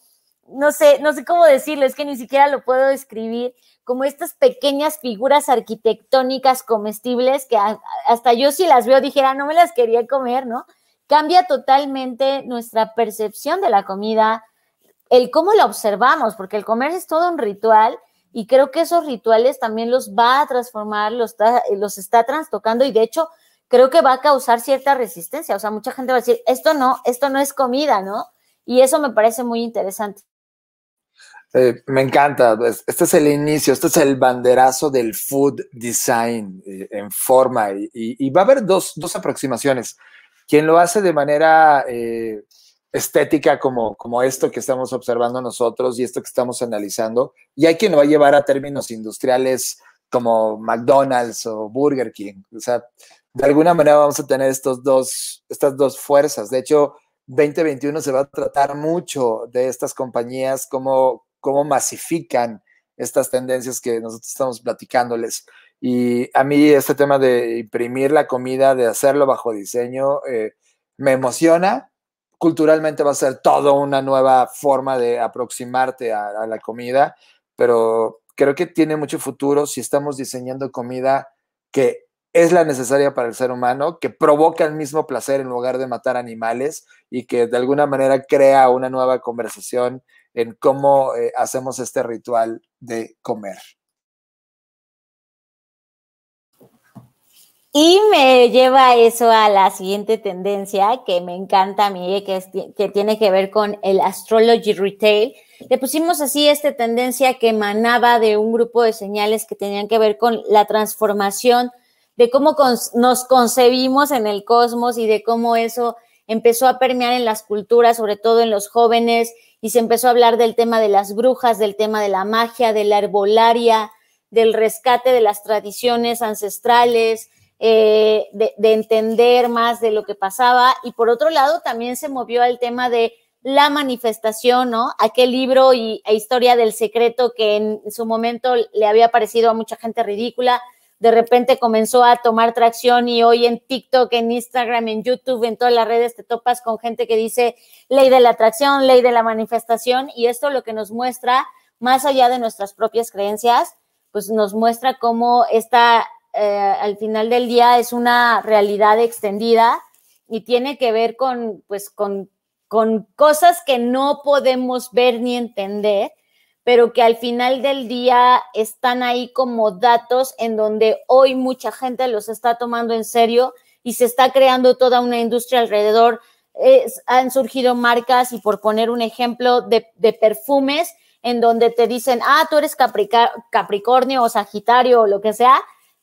no sé, no sé cómo decirlo, es que ni siquiera lo puedo describir, como estas pequeñas figuras arquitectónicas comestibles que hasta yo si las veo dijera, no me las quería comer, ¿no? cambia totalmente nuestra percepción de la comida, el cómo la observamos, porque el comer es todo un ritual y creo que esos rituales también los va a transformar, los, está, los está trastocando y de hecho creo que va a causar cierta resistencia. O sea, mucha gente va a decir, esto no, esto no es comida, ¿no? Y eso me parece muy interesante. Eh, me encanta. Pues, este es el inicio, este es el banderazo del food design eh, en forma. Y, va a haber dos, dos aproximaciones quien lo hace de manera eh, estética como, como esto que estamos observando nosotros y esto que estamos analizando, y hay quien lo va a llevar a términos industriales como McDonald's o Burger King. O sea, de alguna manera vamos a tener estos dos, estas dos fuerzas. De hecho, 2021 se va a tratar mucho de estas compañías, cómo, cómo masifican estas tendencias que nosotros estamos platicándoles. Y a mí este tema de imprimir la comida, de hacerlo bajo diseño, eh, me emociona. Culturalmente va a ser toda una nueva forma de aproximarte a, la comida, pero creo que tiene mucho futuro si estamos diseñando comida que es la necesaria para el ser humano, que provoca el mismo placer en lugar de matar animales y que de alguna manera crea una nueva conversación en cómo eh, hacemos este ritual de comer. Y me lleva eso a la siguiente tendencia que me encanta a mí, que, es, que tiene que ver con el astrology retail. Le pusimos así esta tendencia que emanaba de un grupo de señales que tenían que ver con la transformación de cómo nos concebimos en el cosmos y de cómo eso empezó a permear en las culturas, sobre todo en los jóvenes, y se empezó a hablar del tema de las brujas, del tema de la magia, de la herbolaria, del rescate de las tradiciones ancestrales, eh, de, entender más de lo que pasaba. Y por otro lado, también se movió al tema de la manifestación, ¿no? Aquel libro y, e historia del secreto que en su momento le había parecido a mucha gente ridícula, de repente comenzó a tomar tracción y hoy en TikTok, en Instagram, en YouTube, en todas las redes te topas con gente que dice ley de la atracción, ley de la manifestación y esto lo que nos muestra, más allá de nuestras propias creencias, pues nos muestra cómo esta eh, al final del día es una realidad extendida y tiene que ver con, pues, con, cosas que no podemos ver ni entender, pero que al final del día están ahí como datos en donde hoy mucha gente los está tomando en serio y se está creando toda una industria alrededor. han surgido marcas, y por poner un ejemplo, de, de perfumes en donde te dicen, ah, tú eres Capricornio o Sagitario o lo que sea,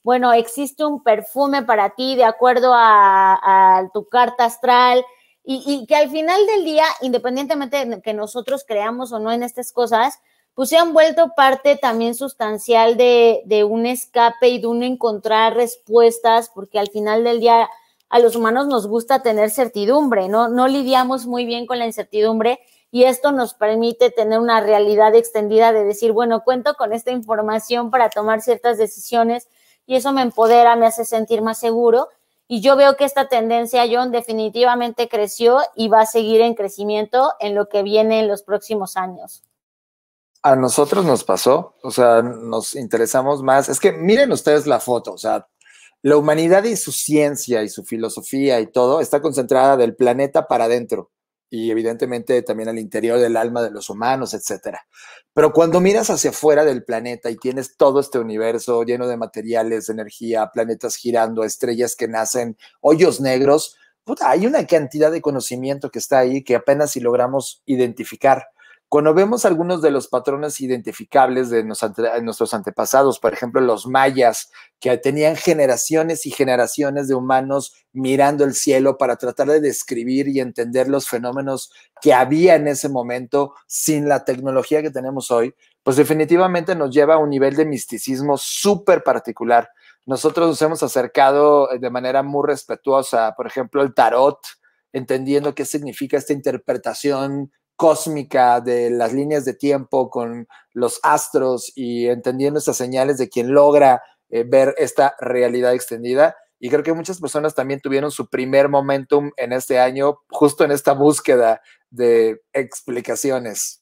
bueno, existe un perfume para ti de acuerdo a, tu carta astral. Y, que al final del día, independientemente de que nosotros creamos o no en estas cosas, pues se han vuelto parte también sustancial de, de un escape y de un encontrar respuestas, porque al final del día a los humanos nos gusta tener certidumbre, ¿no? No lidiamos muy bien con la incertidumbre y esto nos permite tener una realidad extendida de decir, bueno, cuento con esta información para tomar ciertas decisiones y eso me empodera, me hace sentir más seguro. Y yo veo que esta tendencia, John, definitivamente creció y va a seguir en crecimiento en lo que viene en los próximos años. A nosotros nos pasó, o sea, nos interesamos más. Es que miren ustedes la foto, o sea, la humanidad y su ciencia y su filosofía y todo está concentrada del planeta para adentro y evidentemente también al interior del alma de los humanos, etcétera. Pero cuando miras hacia afuera del planeta y tienes todo este universo lleno de materiales, de energía, planetas girando, estrellas que nacen, hoyos negros, hay una cantidad de conocimiento que está ahí que apenas si logramos identificar. Cuando vemos algunos de los patrones identificables de nuestros antepasados, por ejemplo, los mayas, que tenían generaciones y generaciones de humanos mirando el cielo para tratar de describir y entender los fenómenos que había en ese momento sin la tecnología que tenemos hoy, pues definitivamente nos lleva a un nivel de misticismo súper particular. Nosotros nos hemos acercado de manera muy respetuosa, por ejemplo, el tarot, entendiendo qué significa esta interpretación cósmica de las líneas de tiempo con los astros y entendiendo estas señales de quien logra eh, ver esta realidad extendida. Y creo que muchas personas también tuvieron su primer momentum en este año, justo en esta búsqueda de explicaciones.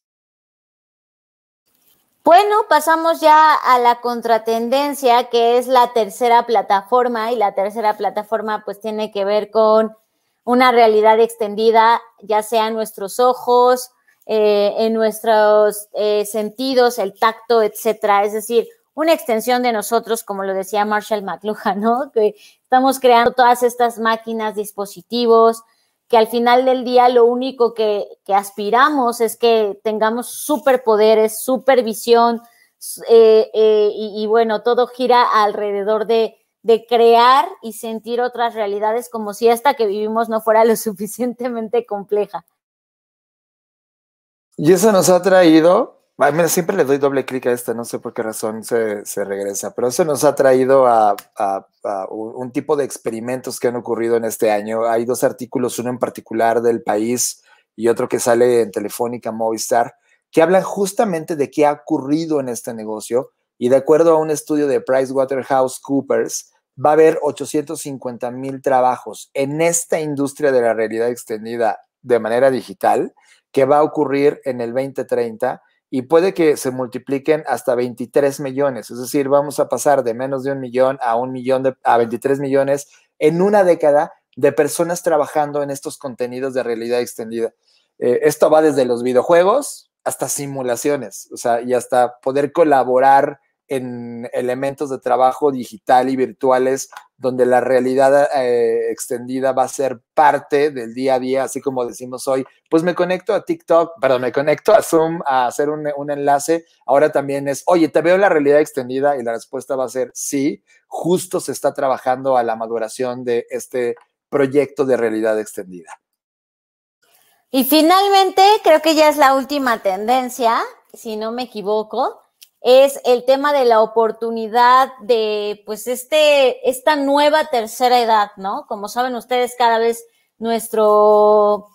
Bueno, pasamos ya a la contratendencia, que es la tercera plataforma, y la tercera plataforma pues tiene que ver con una realidad extendida, ya sea en nuestros ojos, eh, en nuestros eh, sentidos, el tacto, etcétera. Es decir, una extensión de nosotros, como lo decía Marshall McLuhan, ¿no? Que estamos creando todas estas máquinas, dispositivos, que al final del día lo único que, aspiramos es que tengamos superpoderes, supervisión, eh, y, bueno, todo gira alrededor de, de crear y sentir otras realidades como si esta que vivimos no fuera lo suficientemente compleja. Y eso nos ha traído, siempre le doy doble clic a esta, no sé por qué razón se, regresa, pero eso nos ha traído a, a, un tipo de experimentos que han ocurrido en este año. Hay dos artículos, uno en particular del país y otro que sale en Telefónica Movistar, que hablan justamente de qué ha ocurrido en este negocio. Y de acuerdo a un estudio de PricewaterhouseCoopers, va a haber 850 mil trabajos en esta industria de la realidad extendida de manera digital que va a ocurrir en el 2030 y puede que se multipliquen hasta 23 millones. Es decir, vamos a pasar de menos de un millón a un millón a 23 millones en una década de personas trabajando en estos contenidos de realidad extendida. Eh, esto va desde los videojuegos hasta simulaciones, sea, y hasta poder colaborar en elementos de trabajo digital y virtuales donde la realidad eh, extendida va a ser parte del día a día, así como decimos hoy, pues me conecto a TikTok, perdón, me conecto a Zoom a hacer un, un enlace, ahora también es, oye, ¿te veo en la realidad extendida? Y la respuesta va a ser sí, justo se está trabajando a la maduración de este proyecto de realidad extendida. Y finalmente, creo que ya es la última tendencia, si no me equivoco, es el tema de la oportunidad de, pues, este, esta nueva tercera edad, ¿no? Como saben ustedes, cada vez nuestro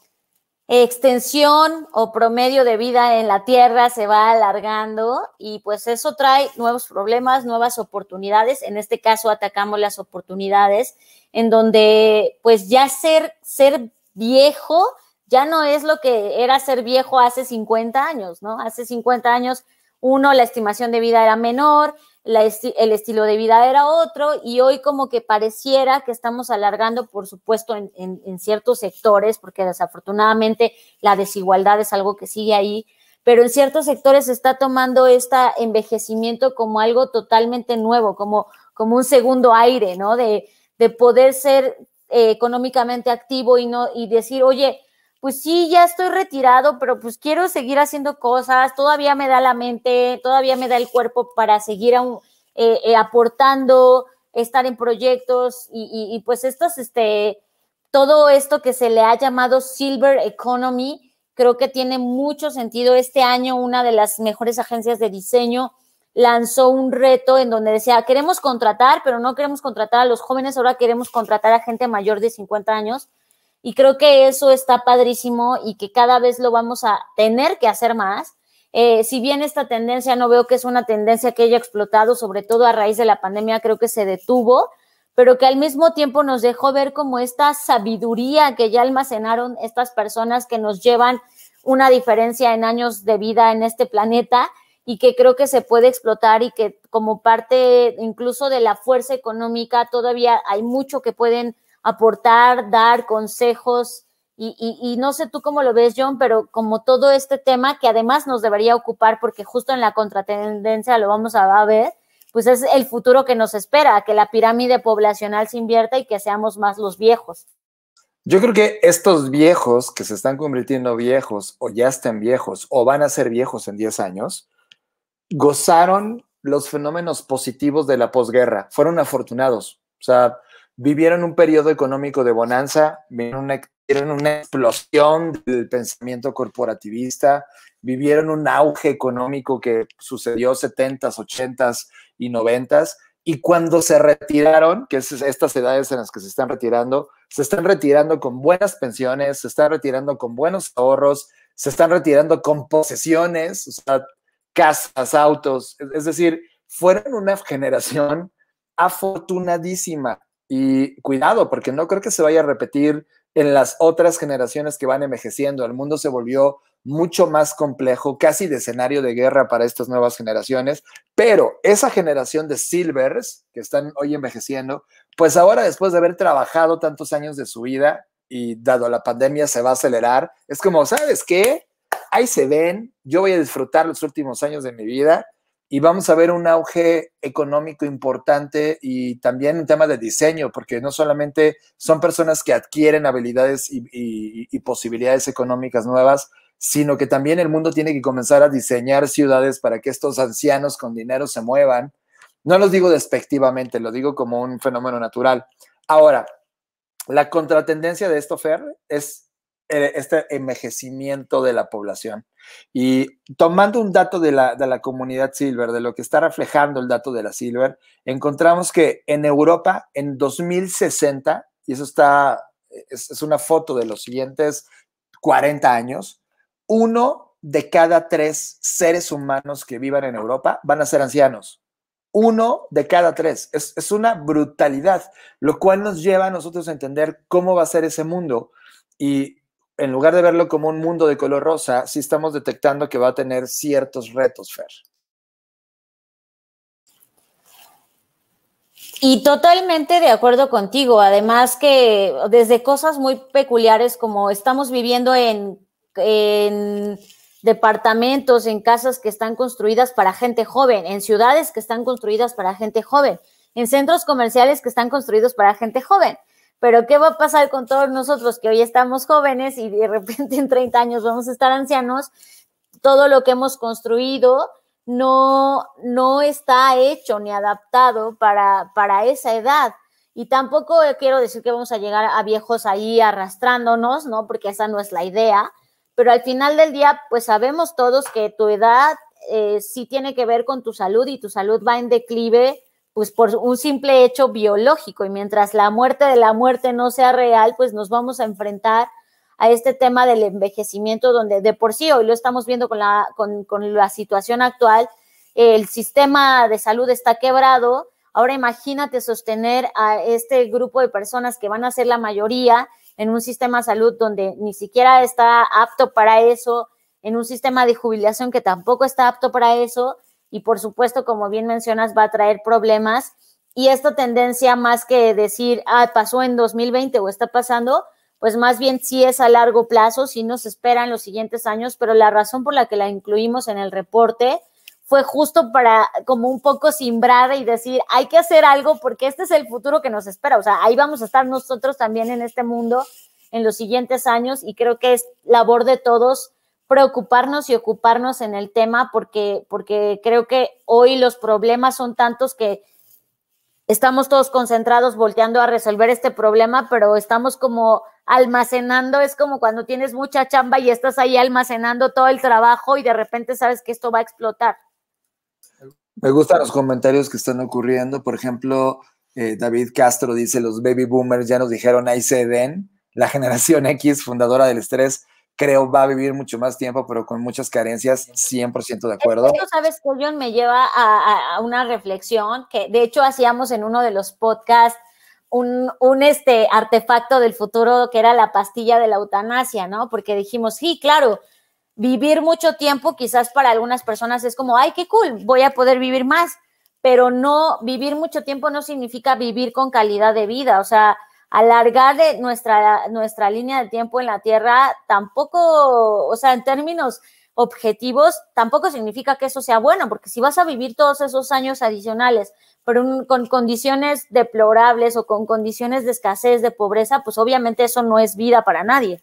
extensión o promedio de vida en la Tierra se va alargando y pues eso trae nuevos problemas, nuevas oportunidades. En este caso atacamos las oportunidades en donde pues ya ser, ser viejo ya no es lo que era ser viejo hace 50 años, ¿no? Hace 50 años uno la estimación de vida era menor, el estilo de vida era otro y hoy como que pareciera que estamos alargando, por supuesto, en, ciertos sectores, porque desafortunadamente la desigualdad es algo que sigue ahí, pero en ciertos sectores se está tomando este envejecimiento como algo totalmente nuevo, como, un segundo aire, ¿no? De, poder ser eh, económicamente activo y, no, y decir, oye, pues sí, ya estoy retirado, pero pues quiero seguir haciendo cosas, todavía me da la mente, todavía me da el cuerpo para seguir eh, eh, aportando, estar en proyectos y, pues estos, este, todo esto que se le ha llamado Silver Economy, creo que tiene mucho sentido. Este año una de las mejores agencias de diseño lanzó un reto en donde decía, queremos contratar, pero no queremos contratar a los jóvenes, ahora queremos contratar a gente mayor de 50 años y creo que eso está padrísimo y que cada vez lo vamos a tener que hacer más. Eh, si bien esta tendencia no veo que es una tendencia que haya explotado, sobre todo a raíz de la pandemia, creo que se detuvo, pero que al mismo tiempo nos dejó ver como esta sabiduría que ya almacenaron estas personas que nos llevan una diferencia en años de vida en este planeta y que creo que se puede explotar y que como parte incluso de la fuerza económica todavía hay mucho que pueden aportar, dar consejos. Y, no sé tú cómo lo ves, John, pero como todo este tema que además nos debería ocupar, porque justo en la contratendencia lo vamos a ver, pues es el futuro que nos espera, que la pirámide poblacional se invierta y que seamos más los viejos. Yo creo que estos viejos que se están convirtiendo viejos o ya están viejos o van a ser viejos en 10 años, gozaron los fenómenos positivos de la posguerra, fueron afortunados. O sea, vivieron un periodo económico de bonanza, vivieron una, explosión del pensamiento corporativista, vivieron un auge económico que sucedió 70s, 80s y 90s. Y cuando se retiraron, que es estas edades en las que se están retirando, se están retirando con buenas pensiones, se están retirando con buenos ahorros, se están retirando con posesiones, o sea, casas, autos. Es decir, fueron una generación afortunadísima y cuidado, porque no creo que se vaya a repetir en las otras generaciones que van envejeciendo. El mundo se volvió mucho más complejo, casi de escenario de guerra para estas nuevas generaciones, pero esa generación de silvers que están hoy envejeciendo, pues ahora después de haber trabajado tantos años de su vida y dado la pandemia se va a acelerar, es como, ¿sabes qué? Ahí se ven, yo voy a disfrutar los últimos años de mi vida y vamos a ver un auge económico importante y también un tema de diseño, porque no solamente son personas que adquieren habilidades y, posibilidades económicas nuevas, sino que también el mundo tiene que comenzar a diseñar ciudades para que estos ancianos con dinero se muevan. No los digo despectivamente, lo digo como un fenómeno natural. Ahora, la contratendencia de esto, Fer, es eh, este envejecimiento de la población. Y tomando un dato de la, de la, comunidad Silver, de lo que está reflejando el dato de la Silver, encontramos que en Europa, en 2060, y eso está, es, una foto de los siguientes 40 años, uno de cada tres seres humanos que vivan en Europa van a ser ancianos. Uno de cada tres. Es, es una brutalidad, lo cual nos lleva a nosotros a entender cómo va a ser ese mundo. Y en lugar de verlo como un mundo de color rosa, sí estamos detectando que va a tener ciertos retos, Fer. Y totalmente de acuerdo contigo. Además que desde cosas muy peculiares como estamos viviendo en, en, departamentos, en casas que están construidas para gente joven, en ciudades que están construidas para gente joven, en centros comerciales que están construidos para gente joven. Pero ¿qué va a pasar con todos nosotros que hoy estamos jóvenes y de repente en 30 años vamos a estar ancianos? Todo lo que hemos construido no, no está hecho ni adaptado para, para esa edad. Y tampoco quiero decir que vamos a llegar a viejos ahí arrastrándonos, ¿no? Porque esa no es la idea. Pero al final del día, pues sabemos todos que tu edad eh, sí tiene que ver con tu salud y tu salud va en declive pues por un simple hecho biológico y mientras la muerte de la muerte no sea real, pues nos vamos a enfrentar a este tema del envejecimiento donde de por sí hoy lo estamos viendo con la, con, con la situación actual, el sistema de salud está quebrado, ahora imagínate sostener a este grupo de personas que van a ser la mayoría en un sistema de salud donde ni siquiera está apto para eso, en un sistema de jubilación que tampoco está apto para eso, y por supuesto, como bien mencionas, va a traer problemas y esta tendencia más que decir, ah, pasó en 2020 o está pasando, pues más bien sí es a largo plazo, sí nos espera en los siguientes años, pero la razón por la que la incluimos en el reporte fue justo para como un poco simbrar y decir, hay que hacer algo porque este es el futuro que nos espera, o sea, ahí vamos a estar nosotros también en este mundo en los siguientes años y creo que es labor de todos preocuparnos y ocuparnos en el tema porque, porque creo que hoy los problemas son tantos que estamos todos concentrados volteando a resolver este problema, pero estamos como almacenando, es como cuando tienes mucha chamba y estás ahí almacenando todo el trabajo y de repente sabes que esto va a explotar. Me gustan los comentarios que están ocurriendo. Por ejemplo, eh, David Castro dice, los baby boomers ya nos dijeron ahí se den. La generación X, fundadora del estrés, creo va a vivir mucho más tiempo, pero con muchas carencias, 100% de acuerdo. sabes que John me lleva a, una reflexión que de hecho hacíamos en uno de los podcasts un, un, este artefacto del futuro que era la pastilla de la eutanasia, ¿no? Porque dijimos, sí, claro, vivir mucho tiempo quizás para algunas personas es como, ay, qué cool, voy a poder vivir más, pero no, vivir mucho tiempo no significa vivir con calidad de vida, o sea, alargar eh, nuestra, nuestra línea de tiempo en la Tierra tampoco, o sea, en términos objetivos, tampoco significa que eso sea bueno, porque si vas a vivir todos esos años adicionales pero con condiciones deplorables o con condiciones de escasez, de pobreza, pues obviamente eso no es vida para nadie.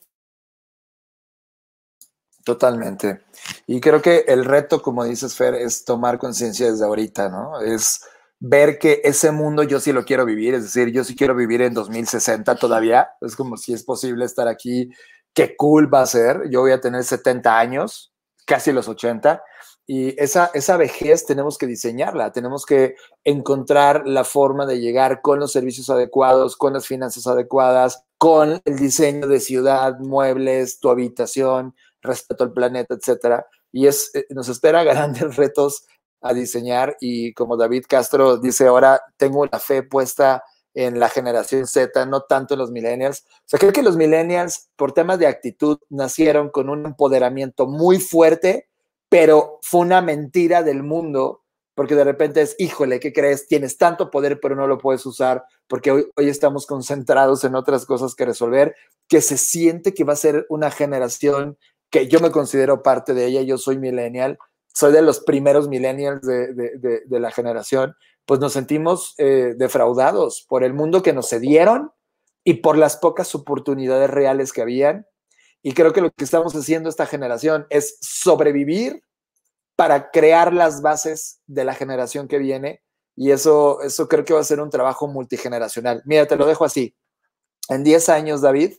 Totalmente. Y creo que el reto, como dices, Fer, es tomar conciencia desde ahorita, ¿no? Es ver que ese mundo yo sí lo quiero vivir, es decir, yo sí quiero vivir en 2060 todavía, es como si es posible estar aquí, qué cool va a ser, yo voy a tener 70 años, casi los 80, y esa, esa vejez tenemos que diseñarla, tenemos que encontrar la forma de llegar con los servicios adecuados, con las finanzas adecuadas, con el diseño de ciudad, muebles, tu habitación, respeto al planeta, etcétera. Y es, eh, nos espera grandes retos a diseñar y como David Castro dice ahora, tengo la fe puesta en la generación Z, no tanto en los millennials. O sea, creo que los millennials, por temas de actitud, nacieron con un empoderamiento muy fuerte, pero fue una mentira del mundo, porque de repente es, híjole, ¿qué crees? Tienes tanto poder, pero no lo puedes usar, porque hoy, hoy estamos concentrados en otras cosas que resolver, que se siente que va a ser una generación que yo me considero parte de ella, yo soy millennial, soy de los primeros millennials de, la generación, pues nos sentimos eh, defraudados por el mundo que nos cedieron y por las pocas oportunidades reales que habían. Y creo que lo que estamos haciendo esta generación es sobrevivir para crear las bases de la generación que viene. Y eso, eso creo que va a ser un trabajo multigeneracional. Mira, te lo dejo así. En 10 años, David,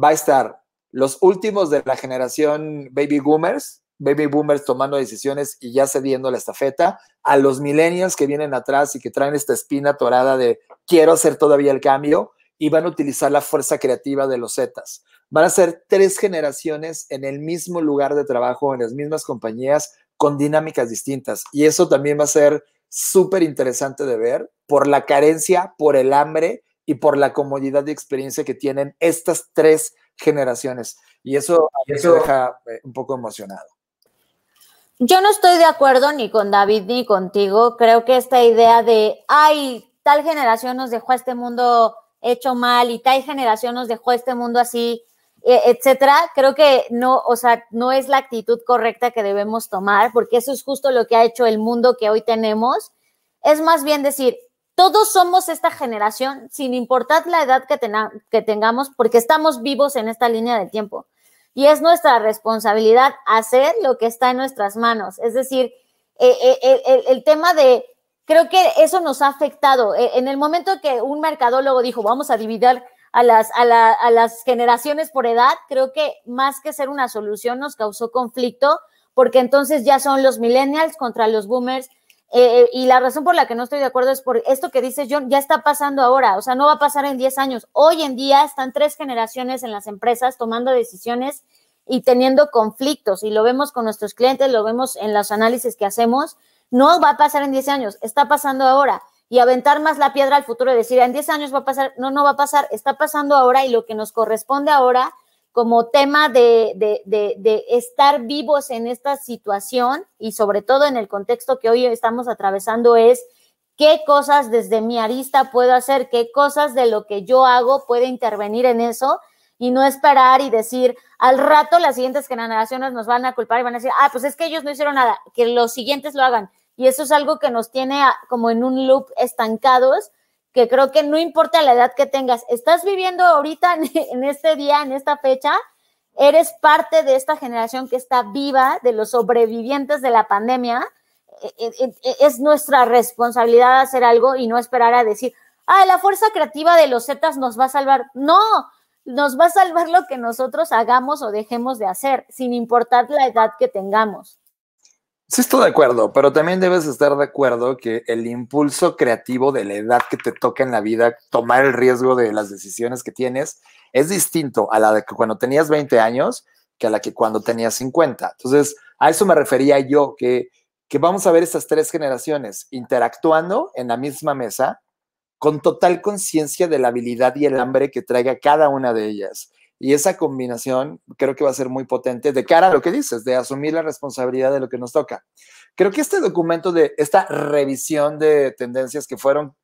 va a estar los últimos de la generación baby boomers, baby boomers tomando decisiones y ya cediendo la estafeta, a los millennials que vienen atrás y que traen esta espina torada de quiero hacer todavía el cambio y van a utilizar la fuerza creativa de los Zetas. Van a ser tres generaciones en el mismo lugar de trabajo, en las mismas compañías, con dinámicas distintas. Y eso también va a ser súper interesante de ver por la carencia, por el hambre y por la comodidad de experiencia que tienen estas tres generaciones. Y eso, eso me deja eh, un poco emocionado. Yo no estoy de acuerdo ni con David ni contigo. Creo que esta idea de, ay, tal generación nos dejó este mundo hecho mal y tal generación nos dejó este mundo así, e, etcétera, creo que no, o sea, no es la actitud correcta que debemos tomar, porque eso es justo lo que ha hecho el mundo que hoy tenemos. Es más bien decir, todos somos esta generación, sin importar la edad que, que tengamos, porque estamos vivos en esta línea de tiempo y es nuestra responsabilidad hacer lo que está en nuestras manos. Es decir, eh, eh, el, tema de, creo que eso nos ha afectado. Eh, en el momento que un mercadólogo dijo, vamos a dividir a las, a las generaciones por edad, creo que más que ser una solución nos causó conflicto, porque entonces ya son los millennials contra los boomers, eh, eh, y la razón por la que no estoy de acuerdo es por esto que dices. John, ya está pasando ahora, o sea, no va a pasar en 10 años. Hoy en día están tres generaciones en las empresas tomando decisiones y teniendo conflictos, y lo vemos con nuestros clientes, lo vemos en los análisis que hacemos, no va a pasar en 10 años, está pasando ahora. Y aventar más la piedra al futuro y decir, en 10 años va a pasar, no, no va a pasar, está pasando ahora y lo que nos corresponde ahora como tema de, estar vivos en esta situación y sobre todo en el contexto que hoy estamos atravesando es qué cosas desde mi arista puedo hacer, qué cosas de lo que yo hago puede intervenir en eso y no esperar y decir, al rato las siguientes generaciones nos van a culpar y van a decir, ah, pues es que ellos no hicieron nada, que los siguientes lo hagan. Y eso es algo que nos tiene como en un loop estancados que creo que no importa la edad que tengas, estás viviendo ahorita en este día, en esta fecha, eres parte de esta generación que está viva, de los sobrevivientes de la pandemia. E, e, e, es nuestra responsabilidad hacer algo y no esperar a decir, ah, la fuerza creativa de los Zetas nos va a salvar. No, nos va a salvar lo que nosotros hagamos o dejemos de hacer, sin importar la edad que tengamos. Sí, estoy de acuerdo, pero también debes estar de acuerdo que el impulso creativo de la edad que te toca en la vida, tomar el riesgo de las decisiones que tienes, es distinto a la de que cuando tenías 20 años que a la que cuando tenías 50. Entonces, a eso me refería yo, que, que vamos a ver estas tres generaciones interactuando en la misma mesa con total conciencia de la habilidad y el hambre que traiga cada una de ellas. Y esa combinación creo que va a ser muy potente de cara a lo que dices, de asumir la responsabilidad de lo que nos toca. Creo que este documento de esta revisión de tendencias que fueron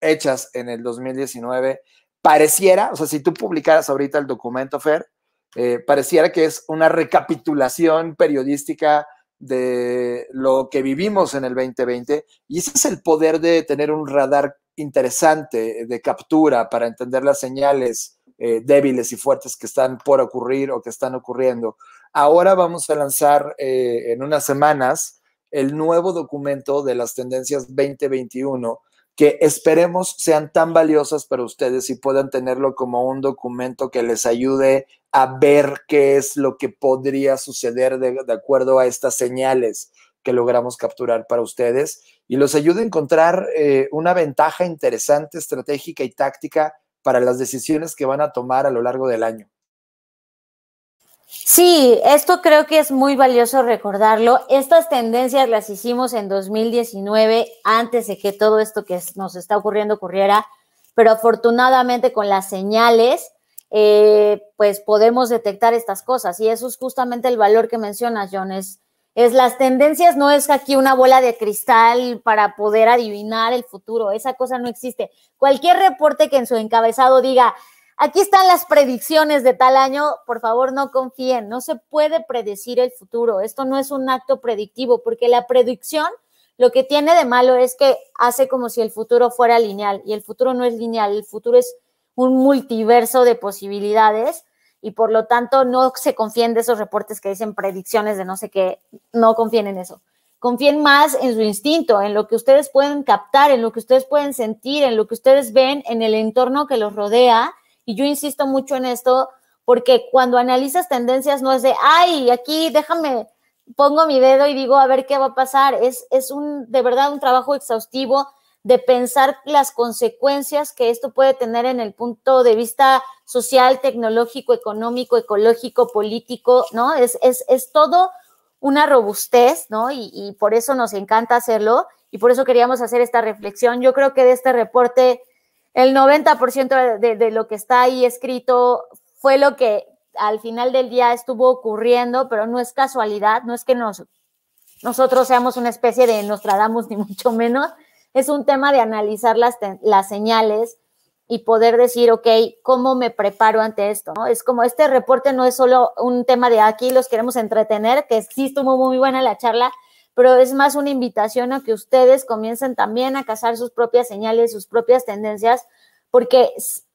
hechas en el 2019, pareciera, o sea, si tú publicaras ahorita el documento, Fer, eh, pareciera que es una recapitulación periodística de lo que vivimos en el 2020. Y ese es el poder de tener un radar interesante de captura para entender las señales, eh, débiles y fuertes que están por ocurrir o que están ocurriendo. Ahora vamos a lanzar eh, en unas semanas el nuevo documento de las tendencias 2021 que esperemos sean tan valiosas para ustedes y puedan tenerlo como un documento que les ayude a ver qué es lo que podría suceder de, acuerdo a estas señales que logramos capturar para ustedes y los ayude a encontrar eh, una ventaja interesante, estratégica y táctica para las decisiones que van a tomar a lo largo del año. Sí, esto creo que es muy valioso recordarlo. Estas tendencias las hicimos en 2019, antes de que todo esto que nos está ocurriendo ocurriera, pero afortunadamente con las señales, eh, pues podemos detectar estas cosas. Y eso es justamente el valor que mencionas, John, es es las tendencias, no es aquí una bola de cristal para poder adivinar el futuro, esa cosa no existe. Cualquier reporte que en su encabezado diga, aquí están las predicciones de tal año, por favor no confíen, no se puede predecir el futuro, esto no es un acto predictivo, porque la predicción lo que tiene de malo es que hace como si el futuro fuera lineal y el futuro no es lineal, el futuro es un multiverso de posibilidades y por lo tanto no se confíen de esos reportes que dicen predicciones de no sé qué, no confíen en eso. Confíen más en su instinto, en lo que ustedes pueden captar, en lo que ustedes pueden sentir, en lo que ustedes ven, en el entorno que los rodea. Y yo insisto mucho en esto porque cuando analizas tendencias no es de, ay, aquí déjame, pongo mi dedo y digo a ver qué va a pasar. Es, es un, de verdad, un trabajo exhaustivo de pensar las consecuencias que esto puede tener en el punto de vista social, tecnológico, económico, ecológico, político, ¿no? Es, es, todo una robustez, ¿no? Y, por eso nos encanta hacerlo y por eso queríamos hacer esta reflexión. Yo creo que de este reporte, el 90% de, de lo que está ahí escrito fue lo que al final del día estuvo ocurriendo, pero no es casualidad, no es que nos, nosotros seamos una especie de Nostradamus, ni mucho menos. Es un tema de analizar las, las señales, y poder decir, ok, ¿cómo me preparo ante esto? ¿No? Es como este reporte no es solo un tema de aquí los queremos entretener, que sí estuvo muy buena la charla, pero es más una invitación a que ustedes comiencen también a cazar sus propias señales, sus propias tendencias, porque,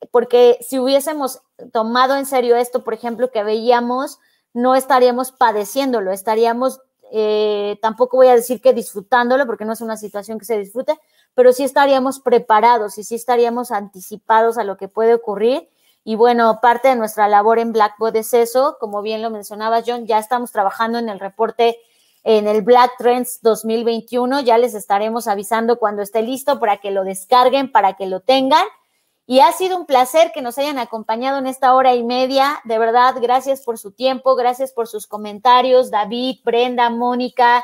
porque si hubiésemos tomado en serio esto, por ejemplo, que veíamos, no estaríamos padeciéndolo, estaríamos, eh, tampoco voy a decir que disfrutándolo, porque no es una situación que se disfrute, pero sí estaríamos preparados y sí estaríamos anticipados a lo que puede ocurrir. Y bueno, parte de nuestra labor en Blackboard es eso, como bien lo mencionaba John, ya estamos trabajando en el reporte, en el Black Trends 2021, ya les estaremos avisando cuando esté listo para que lo descarguen, para que lo tengan. Y ha sido un placer que nos hayan acompañado en esta hora y media. De verdad, gracias por su tiempo, gracias por sus comentarios, David, Brenda, Mónica,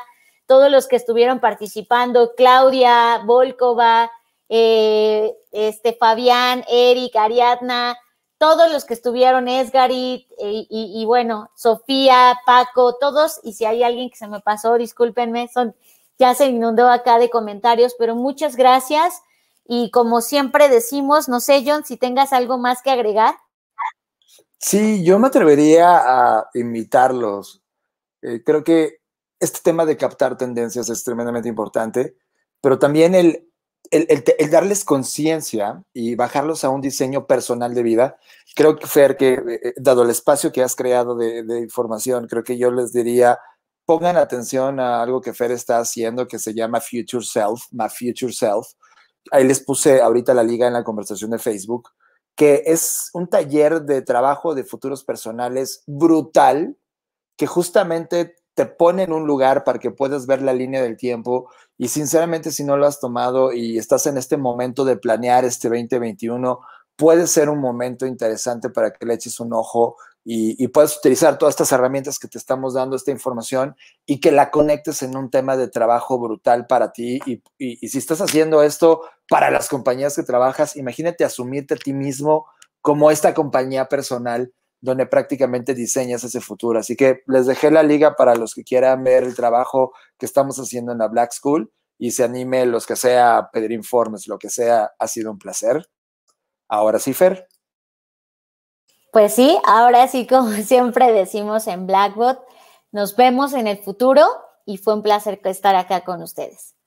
todos los que estuvieron participando, Claudia, Volkova, eh, este, Fabián, Eric, Ariadna, todos los que estuvieron, Esgarit, eh, y, bueno, Sofía, Paco, todos, y si hay alguien que se me pasó, discúlpenme, son, ya se inundó acá de comentarios, pero muchas gracias. Y como siempre decimos, no sé, John, si tengas algo más que agregar. Sí, yo me atrevería a invitarlos. Eh, creo que este tema de captar tendencias es tremendamente importante, pero también el, el, darles conciencia y bajarlos a un diseño personal de vida. Creo que, Fer, que eh, eh, dado el espacio que has creado de, de, información, creo que yo les diría, pongan atención a algo que Fer está haciendo que se llama Future Self, My Future Self. Ahí les puse ahorita la liga en la conversación de Facebook, que es un taller de trabajo de futuros personales brutal, que justamente te pone en un lugar para que puedas ver la línea del tiempo y sinceramente si no lo has tomado y estás en este momento de planear este 2021, puede ser un momento interesante para que le eches un ojo y, puedas utilizar todas estas herramientas que te estamos dando, esta información, y que la conectes en un tema de trabajo brutal para ti. y si estás haciendo esto para las compañías que trabajas, imagínate asumirte a ti mismo como esta compañía personal donde prácticamente diseñas ese futuro. Así que les dejé la liga para los que quieran ver el trabajo que estamos haciendo en la Black School y se anime los que sea a pedir informes, lo que sea. Ha sido un placer. Ahora sí, Fer. Pues sí, ahora sí, como siempre decimos en Blackbot, nos vemos en el futuro y fue un placer estar acá con ustedes.